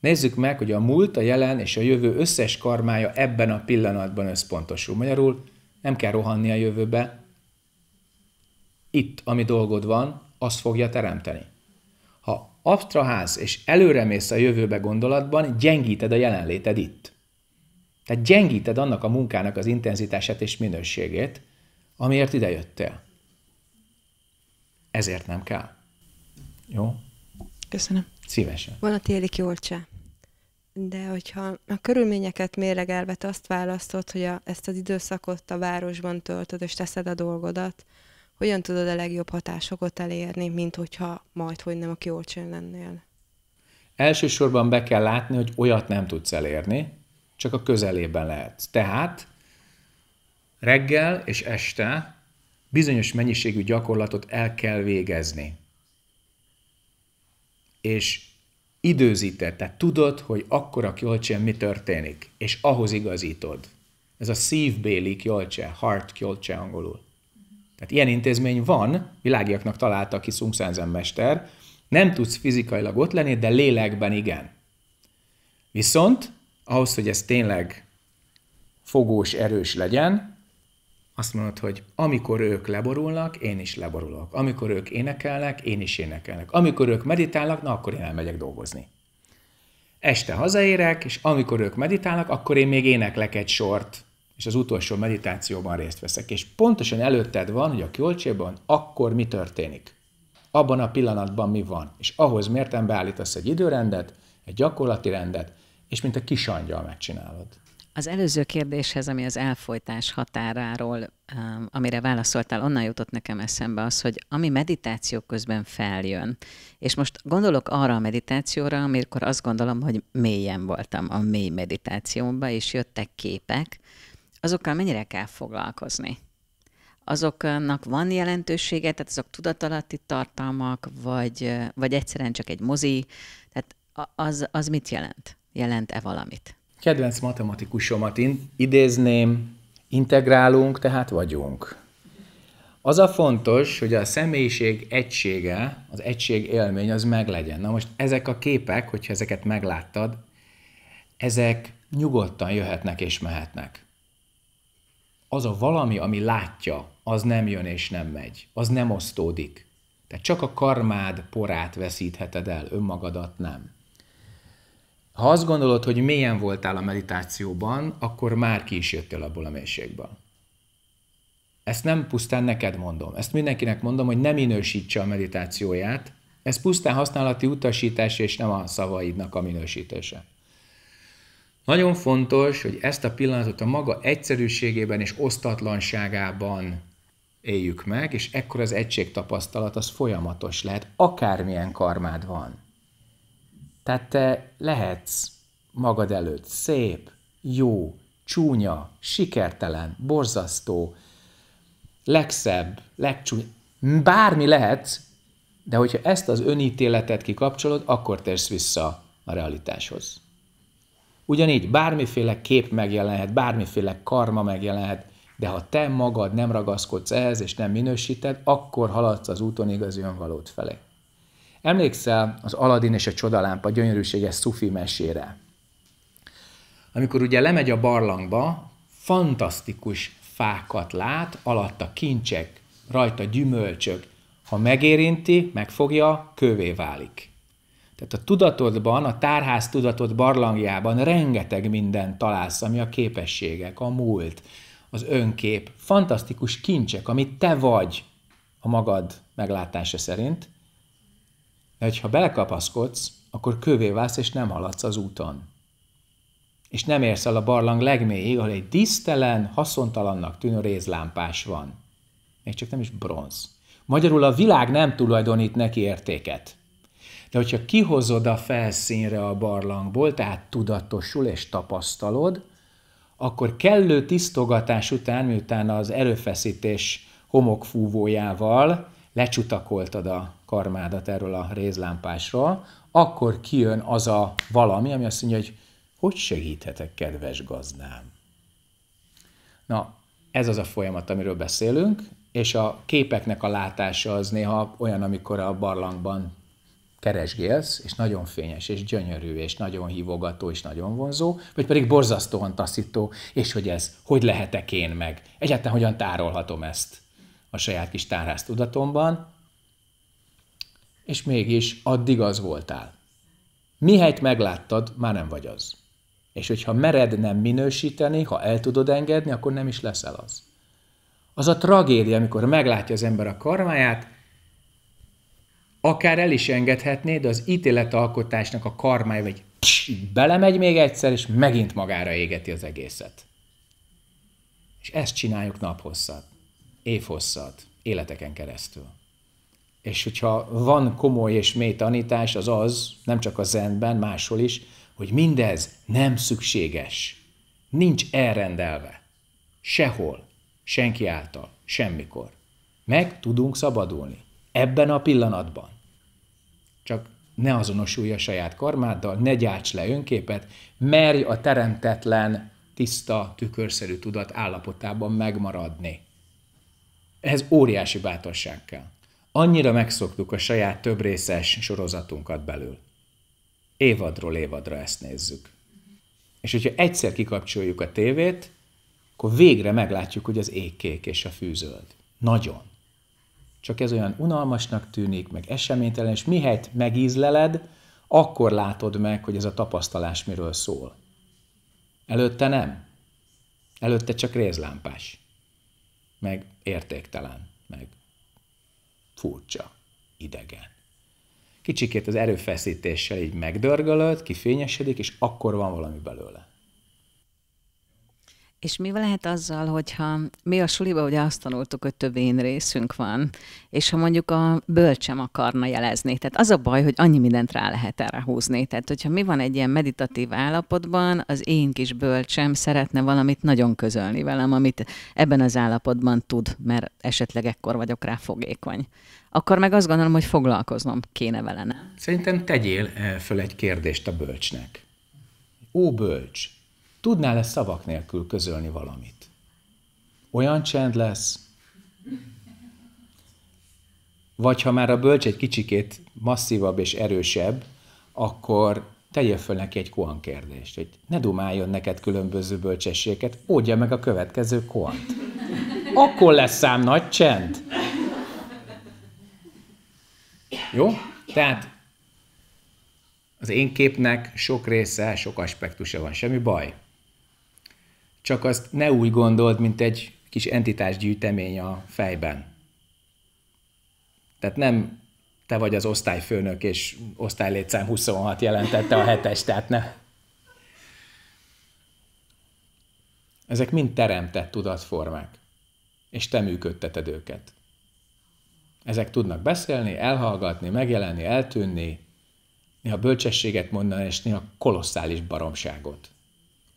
[SPEAKER 1] Nézzük meg, hogy a múlt, a jelen és a jövő összes karmája ebben a pillanatban összpontosul. Magyarul nem kell rohanni a jövőbe. Itt, ami dolgod van, azt fogja teremteni. Ha abstrahálsz és előremész a jövőbe gondolatban, gyengíted a jelenléted itt. Tehát gyengíted annak a munkának az intenzitását és minőségét, amiért idejöttél. Ezért nem kell. Jó? Köszönöm. Szívesen.
[SPEAKER 5] Van a téli kiolcsá. De hogyha a körülményeket méregelve azt választod, hogy a, ezt az időszakot a városban töltöd, és teszed a dolgodat, hogyan tudod a legjobb hatásokat elérni, mint hogyha majd, hogy nem a kiolcsón lennél?
[SPEAKER 1] Elsősorban be kell látni, hogy olyat nem tudsz elérni, csak a közelében lehet. Tehát reggel és este bizonyos mennyiségű gyakorlatot el kell végezni. És időzíted, tehát tudod, hogy akkor a kjolcsén mi történik, és ahhoz igazítod. Ez a szívbéli kjolcse, heart kjolcse angolul. Tehát ilyen intézmény van, világiaknak találta ki Szungszenzen mester, nem tudsz fizikailag ott lenni, de lélekben igen. Viszont ahhoz, hogy ez tényleg fogós, erős legyen, azt mondod, hogy amikor ők leborulnak, én is leborulok. Amikor ők énekelnek, én is énekelnek. Amikor ők meditálnak, na akkor én elmegyek dolgozni. Este hazaérek, és amikor ők meditálnak, akkor én még éneklek egy sort, és az utolsó meditációban részt veszek. És pontosan előtted van, hogy a kölcsében akkor mi történik. Abban a pillanatban mi van. És ahhoz mértem beállítasz egy időrendet, egy gyakorlati rendet, és mint a kis angyal megcsinálod.
[SPEAKER 4] Az előző kérdéshez, ami az elfolytás határáról, um, amire válaszoltál, onnan jutott nekem eszembe az, hogy ami meditáció közben feljön, és most gondolok arra a meditációra, amikor azt gondolom, hogy mélyen voltam a mély meditációmban, és jöttek képek, azokkal mennyire kell foglalkozni? azoknak van jelentősége, tehát azok tudatalatti tartalmak, vagy, vagy egyszerűen csak egy mozi, tehát az, az mit
[SPEAKER 1] jelent? jelent-e valamit? Kedvenc matematikusomat idézném, integrálunk, tehát vagyunk. Az a fontos, hogy a személyiség egysége, az egység élmény az meglegyen. Na most ezek a képek, hogyha ezeket megláttad, ezek nyugodtan jöhetnek és mehetnek. Az a valami, ami látja, az nem jön és nem megy, az nem osztódik. Tehát csak a karmád porát veszítheted el, önmagadat nem. Ha azt gondolod, hogy mélyen voltál a meditációban, akkor már ki is jöttél abból a mélységből. Ezt nem pusztán neked mondom, ezt mindenkinek mondom, hogy nem minősítse a meditációját, ez pusztán használati utasítás, és nem a szavaidnak a minősítése. Nagyon fontos, hogy ezt a pillanatot a maga egyszerűségében és osztatlanságában éljük meg, és ekkor az egység tapasztalat az folyamatos lehet, akármilyen karmád van. Tehát te lehetsz magad előtt szép, jó, csúnya, sikertelen, borzasztó, legszebb, legcsúnya, bármi lehetsz, de hogyha ezt az önítéletet kikapcsolod, akkor térsz vissza a realitáshoz. Ugyanígy bármiféle kép megjelenhet, bármiféle karma megjelenhet, de ha te magad nem ragaszkodsz ehhez és nem minősíted, akkor haladsz az úton igazi önvalót felé. Emlékszel az Aladin és a csodalámpa gyönyörűséges szufi mesére? Amikor ugye lemegy a barlangba, fantasztikus fákat lát, alatta kincsek, rajta gyümölcsök. Ha megérinti, megfogja, kövé válik. Tehát a tudatodban, a tárház tudatod barlangjában rengeteg minden találsz, ami a képességek, a múlt, az önkép, fantasztikus kincsek, amit te vagy a magad meglátása szerint, de ha belekapaszkodsz, akkor kövé válsz, és nem haladsz az úton. És nem érsz el a barlang legmélyéig, ahol egy disztelen, haszontalannak tűnő rézlámpás van. Még csak nem is bronz. Magyarul a világ nem tulajdonít neki értéket. De hogyha kihozod a felszínre a barlangból, tehát tudatosul és tapasztalod, akkor kellő tisztogatás után, miután az erőfeszítés homokfúvójával lecsutakoltad a karmádat erről a rézlámpásról, akkor kijön az a valami, ami azt mondja, hogy hogy segíthetek, kedves gazdám? Na, ez az a folyamat, amiről beszélünk, és a képeknek a látása az néha olyan, amikor a barlangban keresgélsz, és nagyon fényes, és gyönyörű, és nagyon hívogató, és nagyon vonzó, vagy pedig borzasztóan taszító, és hogy ez, hogy lehetek én meg? Egyáltalán hogyan tárolhatom ezt? a saját kis tárház tudatomban, és mégis addig az voltál. Mihelyt megláttad, már nem vagy az. És hogyha mered nem minősíteni, ha el tudod engedni, akkor nem is leszel az. Az a tragédia, amikor meglátja az ember a karmáját, akár el is engedhetné, de az ítéletalkotásnak a karmája vagy pss, belemegy még egyszer, és megint magára égeti az egészet. És ezt csináljuk naphosszat évhosszat, életeken keresztül. És hogyha van komoly és mély tanítás, az az, nem csak a zenben, máshol is, hogy mindez nem szükséges. Nincs elrendelve. Sehol, senki által, semmikor. Meg tudunk szabadulni. Ebben a pillanatban. Csak ne azonosulj a saját karmáddal, ne gyárts le önképet, merj a teremtetlen, tiszta, tükörszerű tudat állapotában megmaradni ehhez óriási bátorság kell. Annyira megszoktuk a saját többrészes sorozatunkat belül. Évadról évadra ezt nézzük. És hogyha egyszer kikapcsoljuk a tévét, akkor végre meglátjuk, hogy az ég kék és a fűzöld. Nagyon. Csak ez olyan unalmasnak tűnik, meg eseménytelen, és mihelyt megízleled, akkor látod meg, hogy ez a tapasztalás miről szól. Előtte nem. Előtte csak rézlámpás. Meg értéktelen, meg furcsa, idegen. Kicsikét az erőfeszítéssel így megdörgölöd, kifényesedik, és akkor van valami belőle.
[SPEAKER 4] És mi lehet azzal, hogyha mi a suliba ugye azt tanultuk, hogy több én részünk van, és ha mondjuk a bölcsem akarna jelezni, tehát az a baj, hogy annyi mindent rá lehet erre húzni. Tehát, hogyha mi van egy ilyen meditatív állapotban, az én kis bölcsem szeretne valamit nagyon közölni velem, amit ebben az állapotban tud, mert esetleg ekkor vagyok rá fogékony. Akkor meg azt gondolom, hogy foglalkoznom kéne vele.
[SPEAKER 1] Szerintem tegyél eh, föl egy kérdést a bölcsnek. Ó, bölcs, Tudnál-e szavak nélkül közölni valamit? Olyan csend lesz? Vagy ha már a bölcs egy kicsikét masszívabb és erősebb, akkor tegye föl neki egy koan kérdést, hogy ne dumáljon neked különböző bölcsességet, ódja meg a következő koant. Akkor lesz szám nagy csend. Jó? Tehát az én képnek sok része, sok aspektusa van, semmi baj csak azt ne úgy gondold, mint egy kis entitásgyűjtemény a fejben. Tehát nem te vagy az osztályfőnök, és osztálylétszám 26 jelentette a hetes, tehát ne. Ezek mind teremtett tudatformák, és te működteted őket. Ezek tudnak beszélni, elhallgatni, megjelenni, eltűnni, néha bölcsességet mondani, és néha kolosszális baromságot.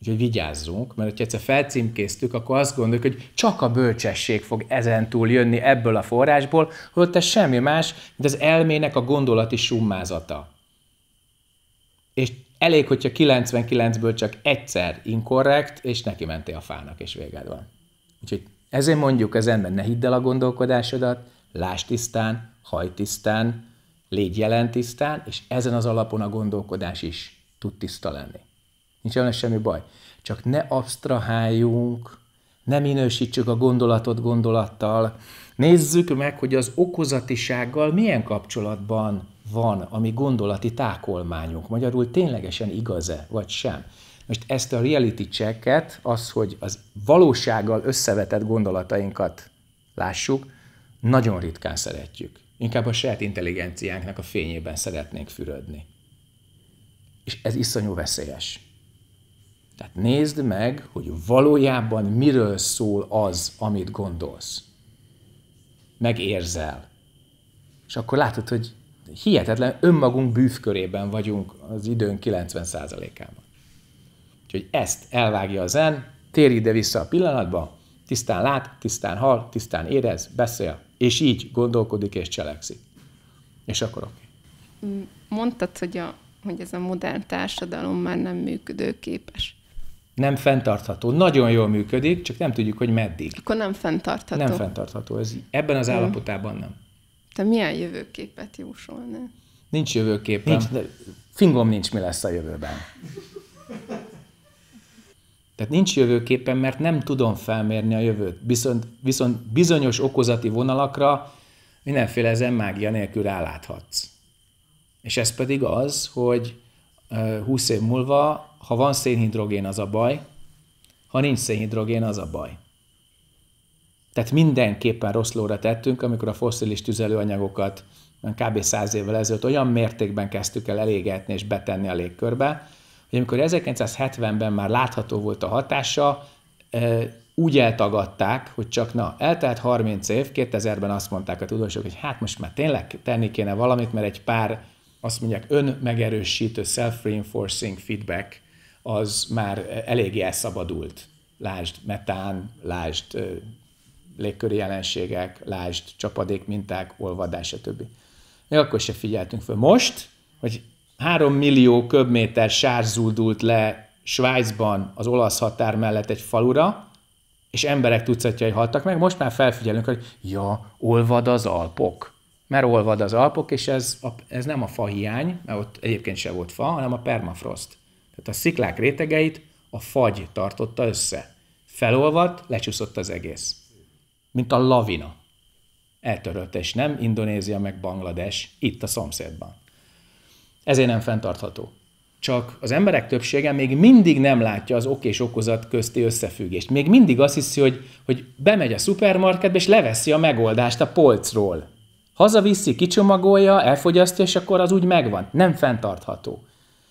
[SPEAKER 1] Úgyhogy vigyázzunk, mert ha egyszer felcímkéztük, akkor azt gondoljuk, hogy csak a bölcsesség fog ezentúl jönni ebből a forrásból, ott ez semmi más, mint az elmének a gondolati summázata. És elég, hogyha 99-ből csak egyszer inkorrekt, és neki mentél a fának, és véged van. Úgyhogy ezért mondjuk az ember, ne hidd el a gondolkodásodat, láss tisztán, haj tisztán, légy jelen tisztán, és ezen az alapon a gondolkodás is tud tiszta lenni. Nincs vele semmi baj. Csak ne absztraháljunk, ne minősítsük a gondolatot gondolattal. Nézzük meg, hogy az okozatisággal milyen kapcsolatban van a mi gondolati tákolmányunk. Magyarul ténylegesen igaz-e, vagy sem. Most ezt a reality checket, az, hogy az valósággal összevetett gondolatainkat lássuk, nagyon ritkán szeretjük. Inkább a saját intelligenciánknak a fényében szeretnénk fürödni. És ez iszonyú veszélyes. Tehát nézd meg, hogy valójában miről szól az, amit gondolsz. Megérzel. És akkor látod, hogy hihetetlen önmagunk bűvkörében vagyunk az időn 90%-ában. Úgyhogy ezt elvágja a zen, tér ide vissza a pillanatba, tisztán lát, tisztán hal, tisztán érez, beszél, és így gondolkodik és cselekszik. És akkor oké. Okay. Mm,
[SPEAKER 5] mondtad, hogy, a, hogy ez a modern társadalom már nem működőképes
[SPEAKER 1] nem fenntartható. Nagyon jól működik, csak nem tudjuk, hogy meddig.
[SPEAKER 5] Akkor nem fenntartható. Nem
[SPEAKER 1] fenntartható. Ez, ebben az hm. állapotában nem.
[SPEAKER 5] Te milyen jövőképet jósolnál?
[SPEAKER 1] Nincs jövőkép. Nincs, de fingom nincs, mi lesz a jövőben. Tehát nincs jövőképen, mert nem tudom felmérni a jövőt. Viszont, viszont bizonyos okozati vonalakra mindenféle ezen mágia nélkül ráláthatsz. És ez pedig az, hogy 20 év múlva ha van szénhidrogén, az a baj, ha nincs szénhidrogén, az a baj. Tehát mindenképpen rossz lóra tettünk, amikor a foszilis tüzelőanyagokat kb. 100 évvel ezelőtt olyan mértékben kezdtük el elégetni és betenni a légkörbe, hogy amikor 1970-ben már látható volt a hatása, úgy eltagadták, hogy csak na, eltelt 30 év, 2000-ben azt mondták a tudósok, hogy hát most már tényleg tenni kéne valamit, mert egy pár azt mondják önmegerősítő self-reinforcing feedback az már eléggé elszabadult. Lásd metán, lásd légköri jelenségek, lásd csapadékminták, olvadás, stb. Még akkor se figyeltünk föl. Most, hogy három millió köbméter zúdult le Svájcban az olasz határ mellett egy falura, és emberek tucatjai haltak meg, most már felfigyelünk, hogy ja, olvad az Alpok. Mert olvad az Alpok, és ez, a, ez nem a fa hiány, mert ott egyébként se volt fa, hanem a permafrost. Tehát a sziklák rétegeit a fagy tartotta össze. Felolvadt, lecsúszott az egész. Mint a lavina. Eltörölt, és nem Indonézia meg Banglades, itt a szomszédban. Ezért nem fenntartható. Csak az emberek többsége még mindig nem látja az ok és okozat közti összefüggést. Még mindig azt hiszi, hogy, hogy bemegy a szupermarketbe, és leveszi a megoldást a polcról. Hazaviszi, kicsomagolja, elfogyasztja, és akkor az úgy megvan. Nem fenntartható.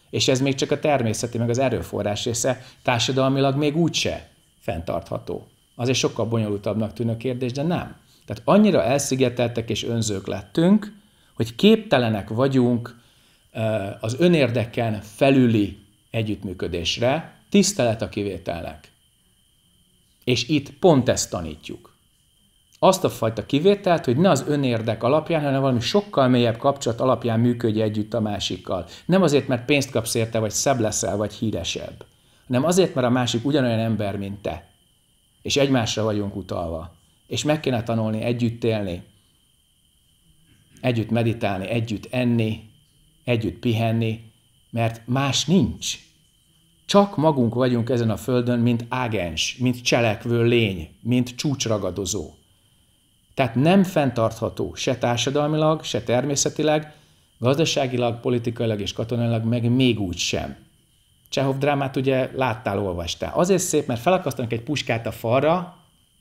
[SPEAKER 1] És ez még csak a természeti, meg az erőforrás része, társadalmilag még úgyse fenntartható. Az egy sokkal bonyolultabbnak tűnő kérdés, de nem. Tehát annyira elszigeteltek és önzők lettünk, hogy képtelenek vagyunk az önérdeken felüli együttműködésre, tisztelet a kivételnek. És itt pont ezt tanítjuk azt a fajta kivételt, hogy ne az önérdek alapján, hanem valami sokkal mélyebb kapcsolat alapján működj együtt a másikkal. Nem azért, mert pénzt kapsz érte, vagy szebb leszel, vagy híresebb, hanem azért, mert a másik ugyanolyan ember, mint te. És egymásra vagyunk utalva. És meg kéne tanulni együtt élni, együtt meditálni, együtt enni, együtt pihenni, mert más nincs. Csak magunk vagyunk ezen a földön, mint ágens, mint cselekvő lény, mint csúcsragadozó. Tehát nem fenntartható se társadalmilag, se természetileg, gazdaságilag, politikailag és katonailag, meg még úgy sem. Csehov drámát ugye láttál, olvastál. Azért szép, mert felakasztanak egy puskát a falra,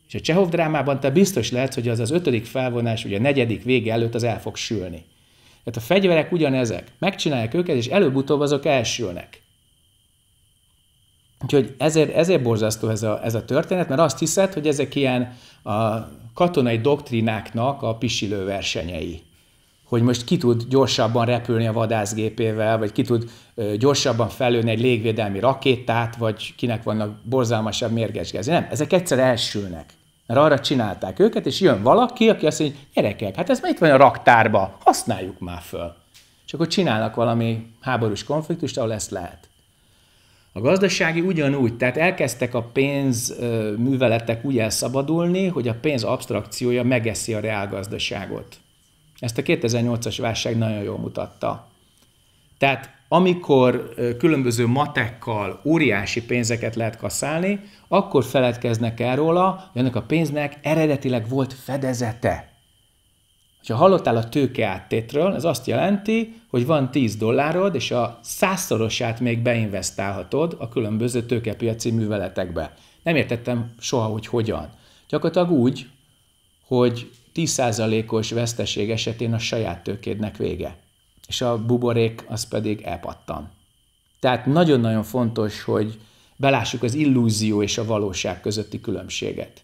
[SPEAKER 1] és a Csehov drámában te biztos lehetsz, hogy az az ötödik felvonás, ugye a negyedik vége előtt az el fog sülni. Tehát a fegyverek ugyanezek. Megcsinálják őket, és előbb-utóbb azok elsülnek. Úgyhogy ezért, ezért borzasztó ez a, ez a történet, mert azt hiszed, hogy ezek ilyen a katonai doktrináknak a pisilő versenyei hogy most ki tud gyorsabban repülni a vadászgépével, vagy ki tud gyorsabban felülni egy légvédelmi rakétát, vagy kinek vannak borzalmasabb mérges gezi. Nem, ezek egyszer elsülnek. Mert arra csinálták őket, és jön valaki, aki azt mondja, gyerekek, hát ez már itt van a raktárba, használjuk már föl. És akkor csinálnak valami háborús konfliktust, ahol ezt lehet. A gazdasági ugyanúgy, tehát elkezdtek a pénz műveletek úgy elszabadulni, hogy a pénz abstrakciója megeszi a reálgazdaságot. Ezt a 2008-as válság nagyon jól mutatta. Tehát amikor különböző matekkal óriási pénzeket lehet kaszálni, akkor feledkeznek el róla, hogy ennek a pénznek eredetileg volt fedezete. Ha hallottál a tőke áttétről, ez azt jelenti, hogy van 10 dollárod, és a százszorosát még beinvestálhatod a különböző tőkepiaci műveletekbe. Nem értettem soha, hogy hogyan. Gyakorlatilag úgy, hogy 10%-os veszteség esetén a saját tőkédnek vége, és a buborék az pedig elpattan. Tehát nagyon-nagyon fontos, hogy belássuk az illúzió és a valóság közötti különbséget.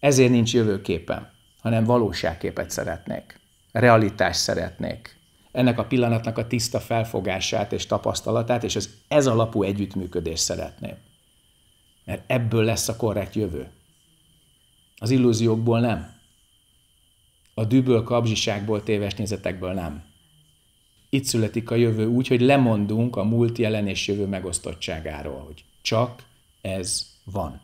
[SPEAKER 1] Ezért nincs jövőképen hanem valóságképet szeretnék, realitást szeretnék, ennek a pillanatnak a tiszta felfogását és tapasztalatát, és az ez alapú együttműködést szeretném. Mert ebből lesz a korrekt jövő. Az illúziókból nem. A dűből, kapzsiságból, téves nézetekből nem. Itt születik a jövő úgy, hogy lemondunk a múlt, jelen és jövő megosztottságáról, hogy csak ez van.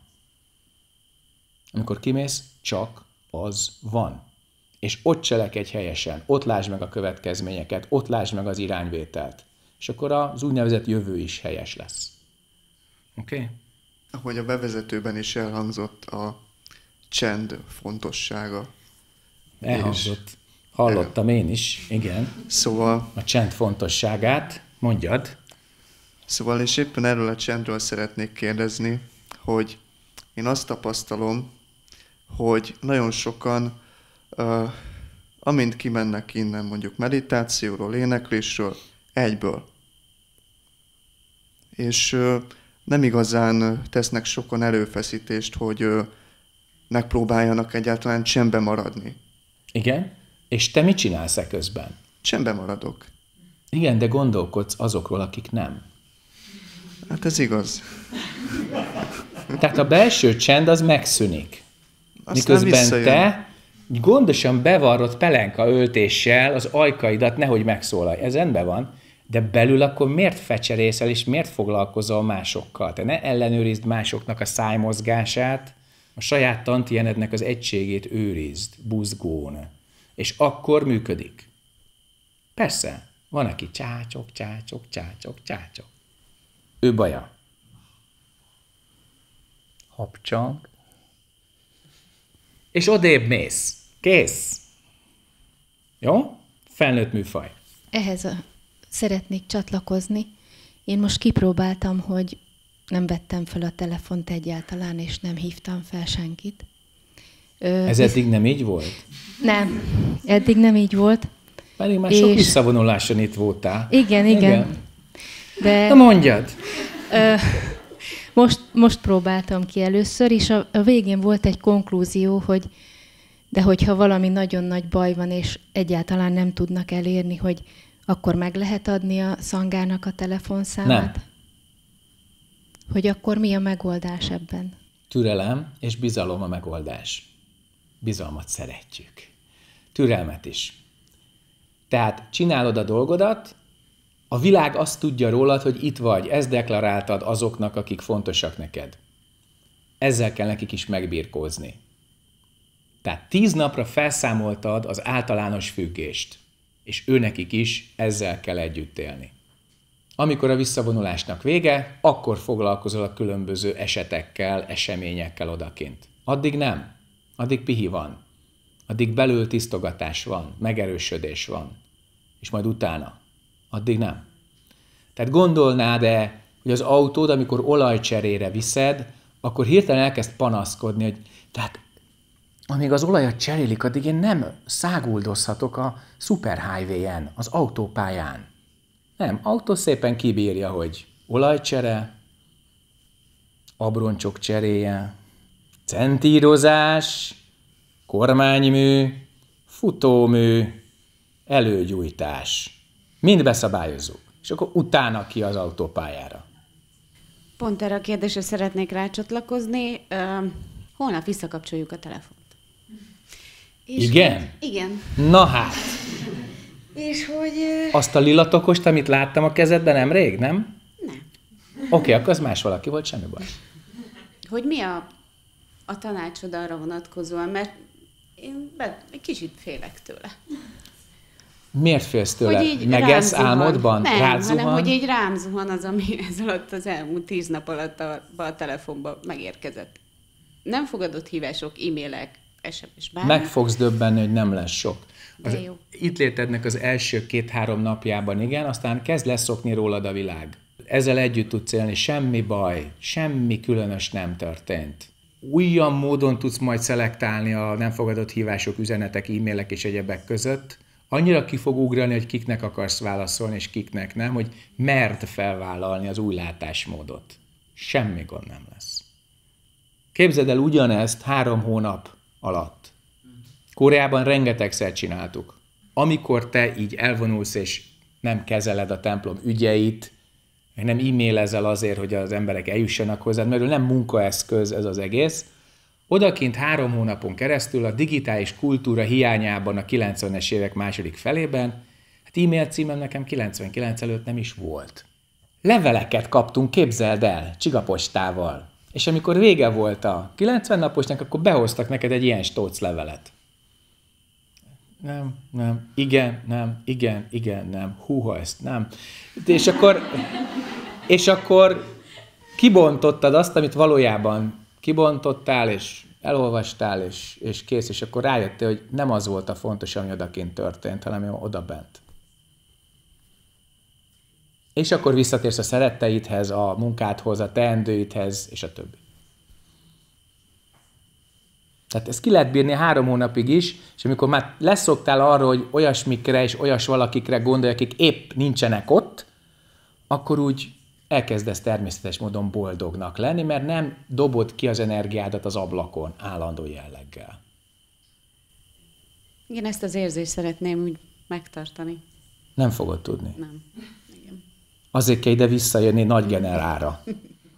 [SPEAKER 1] Amikor kimész, csak az van. És ott cselekedj helyesen, ott lásd meg a következményeket, ott lásd meg az irányvételt. És akkor az úgynevezett jövő is helyes lesz. Oké? Okay?
[SPEAKER 2] Ahogy a bevezetőben is elhangzott a csend fontossága.
[SPEAKER 1] Elhangzott. Hallottam én is, igen. Szóval... A csend fontosságát,
[SPEAKER 2] mondjad. Szóval és éppen erről a csendről szeretnék kérdezni, hogy én azt tapasztalom, hogy nagyon sokan, uh, amint kimennek innen mondjuk meditációról, éneklésről, egyből. És uh, nem igazán tesznek sokan előfeszítést, hogy uh, megpróbáljanak egyáltalán csendbe
[SPEAKER 1] maradni. Igen? És te mit csinálsz e közben? Csendbe maradok. Igen, de gondolkodsz azokról, akik nem. Hát ez igaz. Tehát a belső csend az megszűnik. Aztán miközben te gondosan bevarrott pelenka öltéssel az ajkaidat nehogy megszólalj. Ez rendben van, de belül akkor miért fecserészel és miért foglalkozol másokkal? Te ne ellenőrizd másoknak a szájmozgását, a saját tantienednek az egységét őrizd, buzgón, és akkor működik. Persze, van, aki csácsok, csácsok, csácsok, csácsok. Ő baja. Habcsang, és odébb mész. Kész. Jó? Felnőtt műfaj.
[SPEAKER 5] Ehhez a, szeretnék csatlakozni. Én most kipróbáltam, hogy nem vettem fel a telefont egyáltalán, és nem hívtam fel senkit. Ö, Ez eddig
[SPEAKER 1] nem így volt?
[SPEAKER 5] Nem, eddig nem így volt. Pedig már és... sok
[SPEAKER 1] visszavonuláson itt voltál. Igen, igen. igen.
[SPEAKER 5] De... Na mondjad! Ö, most, most próbáltam ki először, és a, a végén volt egy konklúzió, hogy de hogyha valami nagyon nagy baj van, és egyáltalán nem tudnak elérni, hogy akkor meg lehet adni a szangának a telefonszámát? Nem. Hogy akkor mi a megoldás ebben?
[SPEAKER 1] Türelem és bizalom a megoldás. Bizalmat szeretjük. Türelmet is. Tehát csinálod a dolgodat, a világ azt tudja rólad, hogy itt vagy, ezt deklaráltad azoknak, akik fontosak neked. Ezzel kell nekik is megbírkózni. Tehát tíz napra felszámoltad az általános függést, és őnekik is ezzel kell együtt élni. Amikor a visszavonulásnak vége, akkor foglalkozol a különböző esetekkel, eseményekkel odakint. Addig nem. Addig pihi van. Addig belül tisztogatás van, megerősödés van. És majd utána addig nem. Tehát gondolnád-e, hogy az autód, amikor olajcserére viszed, akkor hirtelen elkezd panaszkodni, hogy tehát amíg az olajat cserélik, addig én nem száguldozhatok a superhighway-en, az autópályán. Nem, autó szépen kibírja, hogy olajcsere, abroncsok cseréje, centírozás, kormánymű, futómű, előgyújtás. Mind beszabályozzuk. És akkor utána ki az autópályára.
[SPEAKER 6] Pont erre a kérdésre szeretnék rácsatlakozni. Holnap visszakapcsoljuk a telefont.
[SPEAKER 4] És igen?
[SPEAKER 1] Hogy, igen. Na hát. És hogy... Azt a lila tokost, amit láttam a kezedben nemrég, nem? Nem. Oké, okay, akkor az más valaki volt, semmi baj.
[SPEAKER 6] Hogy mi a, a tanácsod arra vonatkozóan, mert én be, egy kicsit félek tőle.
[SPEAKER 1] Miért félsz tőle? Hogy így Megesz álmodban? Nem, rád hanem hogy így
[SPEAKER 6] rám zuhan az, ami ez alatt az elmúlt tíz nap alatt a, a telefonba megérkezett. Nem fogadott hívások, e-mailek, SMS bármi. Meg fogsz
[SPEAKER 1] döbbenni, hogy nem lesz sok. Az, itt létednek az első két-három napjában, igen, aztán kezd leszokni rólad a világ. Ezzel együtt tudsz élni, semmi baj, semmi különös nem történt. Újabb módon tudsz majd szelektálni a nem fogadott hívások, üzenetek, e-mailek és egyebek között, annyira ki fog ugrani, hogy kiknek akarsz válaszolni, és kiknek nem, hogy mert felvállalni az új látásmódot. Semmi gond nem lesz. Képzeld el ugyanezt három hónap alatt. Koreában rengetegszer csináltuk. Amikor te így elvonulsz, és nem kezeled a templom ügyeit, nem e-mailezel azért, hogy az emberek eljussanak hozzád, mert nem munkaeszköz ez az egész, Odakint három hónapon keresztül a digitális kultúra hiányában a 90-es évek második felében, hát e-mail címem nekem 99 előtt nem is volt. Leveleket kaptunk, képzeld el, csigapostával. És amikor vége volt a 90 naposnak, akkor behoztak neked egy ilyen stóc levelet. Nem, nem, igen, nem, igen, igen, nem, húha ezt, nem. És akkor, és akkor kibontottad azt, amit valójában kibontottál, és elolvastál, és, és kész, és akkor rájöttél, hogy nem az volt a fontos, ami odakint történt, hanem oda bent. És akkor visszatérsz a szeretteidhez, a munkádhoz, a teendőidhez, és a többi. Tehát ezt ki lehet bírni három hónapig is, és amikor már leszoktál arról, hogy olyasmikre és olyas valakikre gondolj, akik épp nincsenek ott, akkor úgy elkezdesz természetes módon boldognak lenni, mert nem dobod ki az energiádat az ablakon állandó jelleggel.
[SPEAKER 6] Igen, ezt az érzést szeretném úgy megtartani.
[SPEAKER 1] Nem fogod tudni.
[SPEAKER 6] Nem. Igen.
[SPEAKER 1] Azért kell ide visszajönni nagy generára.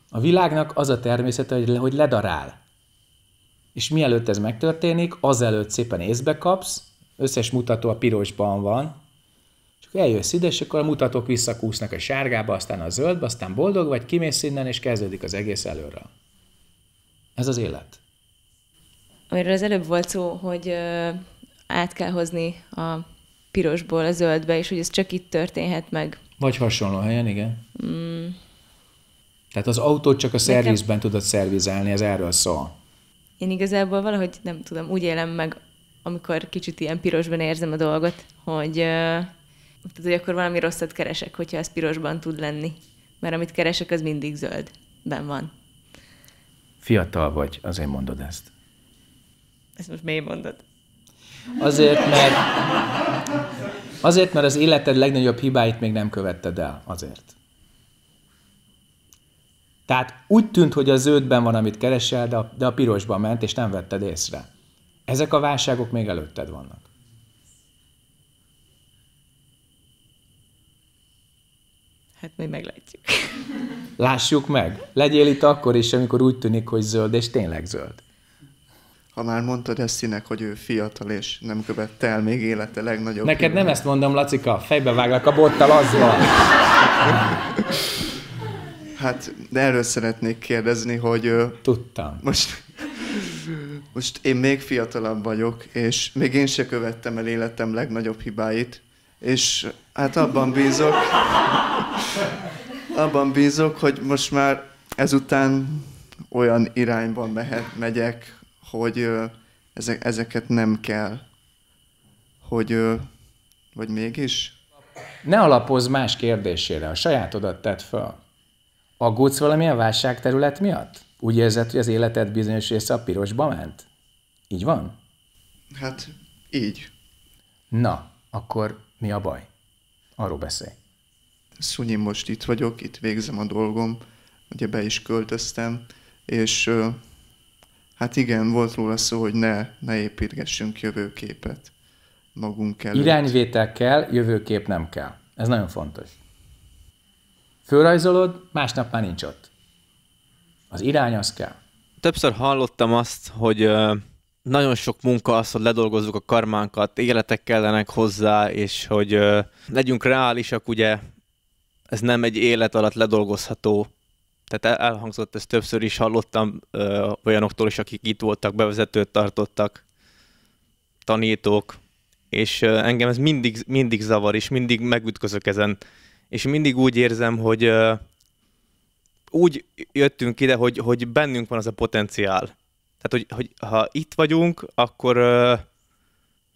[SPEAKER 1] A világnak az a természete, hogy, hogy ledarál. És mielőtt ez megtörténik, azelőtt szépen észbe kapsz, összes mutató a pirosban van, eljössz ide, és akkor a mutatók visszakúsznak a sárgába, aztán a zöldbe, aztán boldog vagy, kimész innen, és kezdődik az egész előről. Ez az élet.
[SPEAKER 5] Amiről az előbb volt szó, hogy ö, át kell hozni a pirosból a zöldbe, és hogy ez csak itt történhet meg.
[SPEAKER 1] Vagy hasonló helyen, igen. Mm. Tehát az autót csak a Nekem... szervizben tudod szervizálni, ez erről szól.
[SPEAKER 5] Én igazából valahogy nem tudom, úgy élem meg, amikor kicsit ilyen pirosban érzem a dolgot, hogy tehát, hogy akkor valami rosszat keresek, hogyha ez pirosban tud lenni. Mert amit keresek, az mindig zöldben van.
[SPEAKER 1] Fiatal vagy, azért mondod ezt.
[SPEAKER 6] Ezt most miért mondod?
[SPEAKER 1] Azért, mert... Azért, mert az életed legnagyobb hibáit még nem követted el. Azért. Tehát úgy tűnt, hogy a zöldben van, amit keresel, de a, de a ment, és nem vetted észre. Ezek a válságok még előtted vannak.
[SPEAKER 6] Hát majd meglátjuk.
[SPEAKER 1] Lássuk meg. Legyél itt akkor is, amikor úgy tűnik, hogy zöld, és tényleg zöld. Ha már mondtad színek, hogy ő fiatal
[SPEAKER 2] és nem követte el még élete legnagyobb... Neked
[SPEAKER 1] nem ezt mondom, Lacika, fejbe váglak a bottal, az van.
[SPEAKER 2] Hát, de erről szeretnék kérdezni, hogy... Tudtam. Most, most én még fiatalabb vagyok, és még én se követtem el életem legnagyobb hibáit, és hát abban bízok... Abban bízok, hogy most már ezután olyan irányban mehet, megyek, hogy ezek, ezeket nem kell.
[SPEAKER 1] Hogy, vagy mégis? Ne alapozz más kérdésére, a sajátodat tett fel. Aggódsz valamilyen válságterület miatt? Úgy érzed, hogy az életed bizonyos része a pirosba ment? Így van? Hát, így. Na, akkor mi a baj? Arról beszélj.
[SPEAKER 2] Szunyi, most itt vagyok, itt végzem a dolgom, ugye be is költöztem, és hát igen, volt róla szó, hogy ne, ne építgessünk
[SPEAKER 1] jövőképet
[SPEAKER 2] magunk előtt.
[SPEAKER 1] Irányvétel kell, jövőkép nem kell. Ez nagyon fontos. Fölrajzolod, másnap már nincs ott. Az irány az kell.
[SPEAKER 3] Többször hallottam azt, hogy nagyon sok munka az, hogy ledolgozzuk a karmánkat, életek kellenek hozzá, és hogy legyünk reálisak, ugye ez nem egy élet alatt ledolgozható tehát elhangzott, ezt többször is hallottam ö, olyanoktól is, akik itt voltak, bevezetőt tartottak, tanítók, és ö, engem ez mindig, mindig zavar, és mindig megütközök ezen. És mindig úgy érzem, hogy ö, úgy jöttünk ide, hogy, hogy bennünk van az a potenciál. Tehát, hogy, hogy ha itt vagyunk, akkor ö,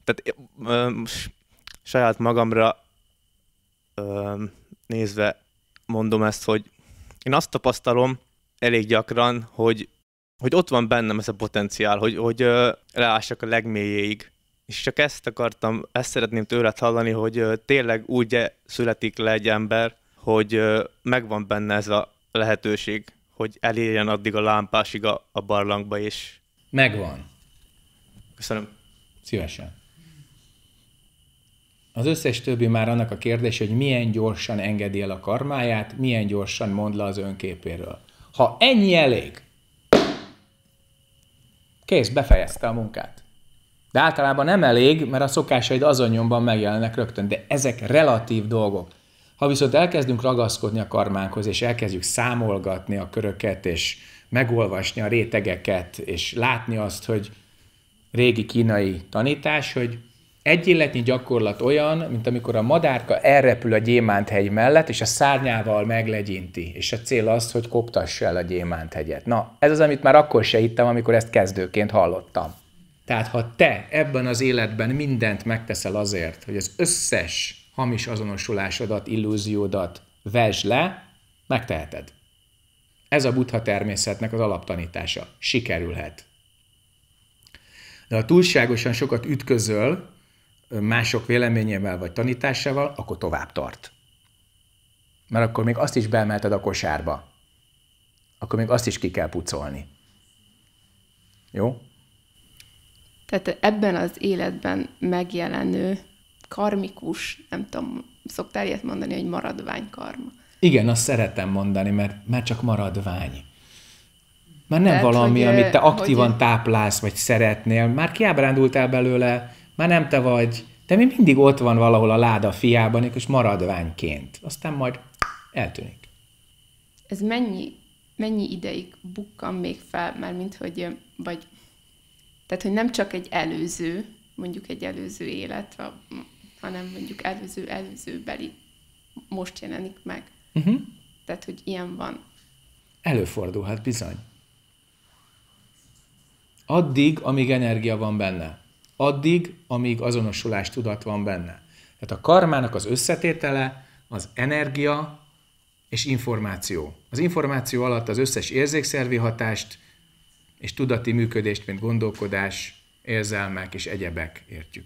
[SPEAKER 3] tehát, ö, saját magamra nézve mondom ezt, hogy én azt tapasztalom elég gyakran, hogy, hogy ott van bennem ez a potenciál, hogy, hogy leássak a legmélyéig. És csak ezt akartam, ezt szeretném tőled hallani, hogy tényleg úgy születik le egy ember, hogy megvan benne ez a lehetőség, hogy elérjen addig a lámpásig a, a barlangba, és... Megvan. Köszönöm. Szívesen.
[SPEAKER 1] Az összes többi már annak a kérdés, hogy milyen gyorsan engedi el a karmáját, milyen gyorsan mond le az önképéről. Ha ennyi elég, kész, befejezte a munkát. De általában nem elég, mert a szokásaid azonnyomban megjelennek rögtön, de ezek relatív dolgok. Ha viszont elkezdünk ragaszkodni a karmánkhoz, és elkezdjük számolgatni a köröket, és megolvasni a rétegeket, és látni azt, hogy régi kínai tanítás, hogy egy életnyi gyakorlat olyan, mint amikor a madárka elrepül a gyémánthegy mellett, és a szárnyával meglegyinti, és a cél az, hogy koptassa el a gyémánthegyet. Na, ez az, amit már akkor se hittem, amikor ezt kezdőként hallottam. Tehát ha te ebben az életben mindent megteszel azért, hogy az összes hamis azonosulásodat, illúziódat vesd le, megteheted. Ez a buddha természetnek az alaptanítása. Sikerülhet. De ha túlságosan sokat ütközöl, mások véleményével vagy tanításával, akkor tovább tart. Mert akkor még azt is beemelted a kosárba. Akkor még azt is ki kell pucolni. Jó?
[SPEAKER 5] Tehát ebben az életben megjelenő karmikus, nem tudom, szoktál ilyet mondani, hogy
[SPEAKER 1] karma. Igen, azt szeretem mondani, mert már csak maradvány. Már nem Tehát, valami, hogy, amit te aktívan hogy... táplálsz, vagy szeretnél. Már kiábrándultál belőle, már nem te vagy, de mi mindig ott van valahol a láda fiában, és maradványként. Aztán majd eltűnik.
[SPEAKER 5] Ez mennyi, mennyi ideig bukkan még fel, már mint hogy, vagy, tehát hogy nem csak egy előző, mondjuk egy előző élet, hanem mondjuk előző előzőbeli most jelenik meg. Uh-huh. Tehát, hogy ilyen van.
[SPEAKER 1] Előfordulhat bizony. Addig, amíg energia van benne addig, amíg azonosulás tudat van benne. Tehát a karmának az összetétele az energia és információ. Az információ alatt az összes érzékszervi hatást és tudati működést, mint gondolkodás, érzelmek és egyebek értjük.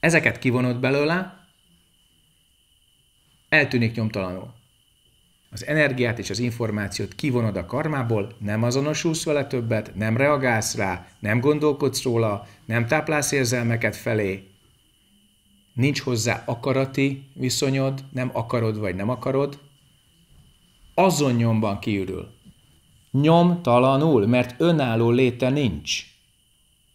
[SPEAKER 1] Ezeket kivonod belőle, eltűnik nyomtalanul az energiát és az információt kivonod a karmából, nem azonosulsz vele többet, nem reagálsz rá, nem gondolkodsz róla, nem táplálsz érzelmeket felé, nincs hozzá akarati viszonyod, nem akarod vagy nem akarod, azon nyomban kiürül. Nyomtalanul, mert önálló léte nincs.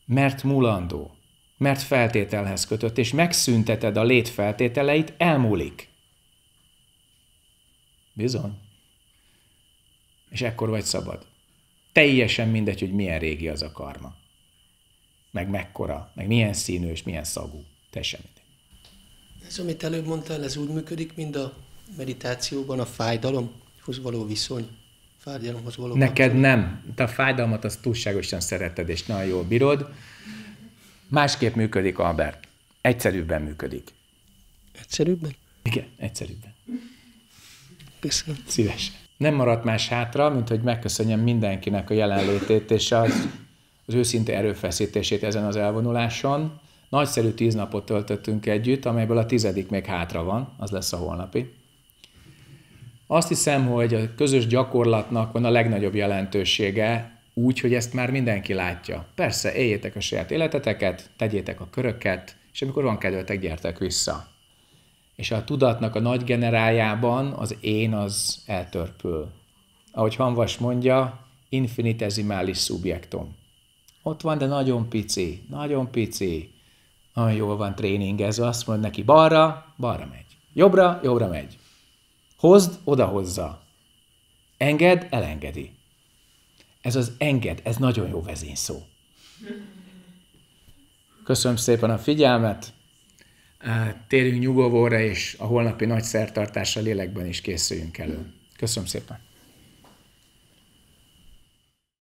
[SPEAKER 1] Mert mulandó. Mert feltételhez kötött, és megszünteted a létfeltételeit, elmúlik. Bizony. És ekkor vagy szabad. Teljesen mindegy, hogy milyen régi az a karma. Meg mekkora, meg milyen színű és milyen szagú. Te mindegy.
[SPEAKER 5] Ez, amit előbb mondtál, ez úgy működik, mint a meditációban a fájdalomhoz való viszony. Fájdalomhoz való Neked kapcsolat.
[SPEAKER 1] nem. Te a fájdalmat az túlságosan szereted, és nagyon jól bírod. Másképp működik, Albert. Egyszerűbben működik. Egyszerűbben? Igen, egyszerűbben. Köszönöm. Szívesen. Nem maradt más hátra, mint hogy megköszönjem mindenkinek a jelenlétét és az, az őszinte erőfeszítését ezen az elvonuláson. Nagyszerű tíz napot töltöttünk együtt, amelyből a tizedik még hátra van, az lesz a holnapi. Azt hiszem, hogy a közös gyakorlatnak van a legnagyobb jelentősége, úgy, hogy ezt már mindenki látja. Persze, éljétek a saját életeteket, tegyétek a köröket, és amikor van kedvetek, gyertek vissza és a tudatnak a nagy generájában az én az eltörpül. Ahogy Hanvas mondja, infinitesimális szubjektum. Ott van, de nagyon pici, nagyon pici. Nagyon jól van tréningezve, azt mondod neki, balra, balra megy. Jobbra, jobbra megy. Hozd, oda hozza. Enged, elengedi. Ez az enged, ez nagyon jó vezényszó. Köszönöm szépen a figyelmet! térjünk nyugovóra, és a holnapi nagy szertartással lélekben is készüljünk elő. Köszönöm szépen!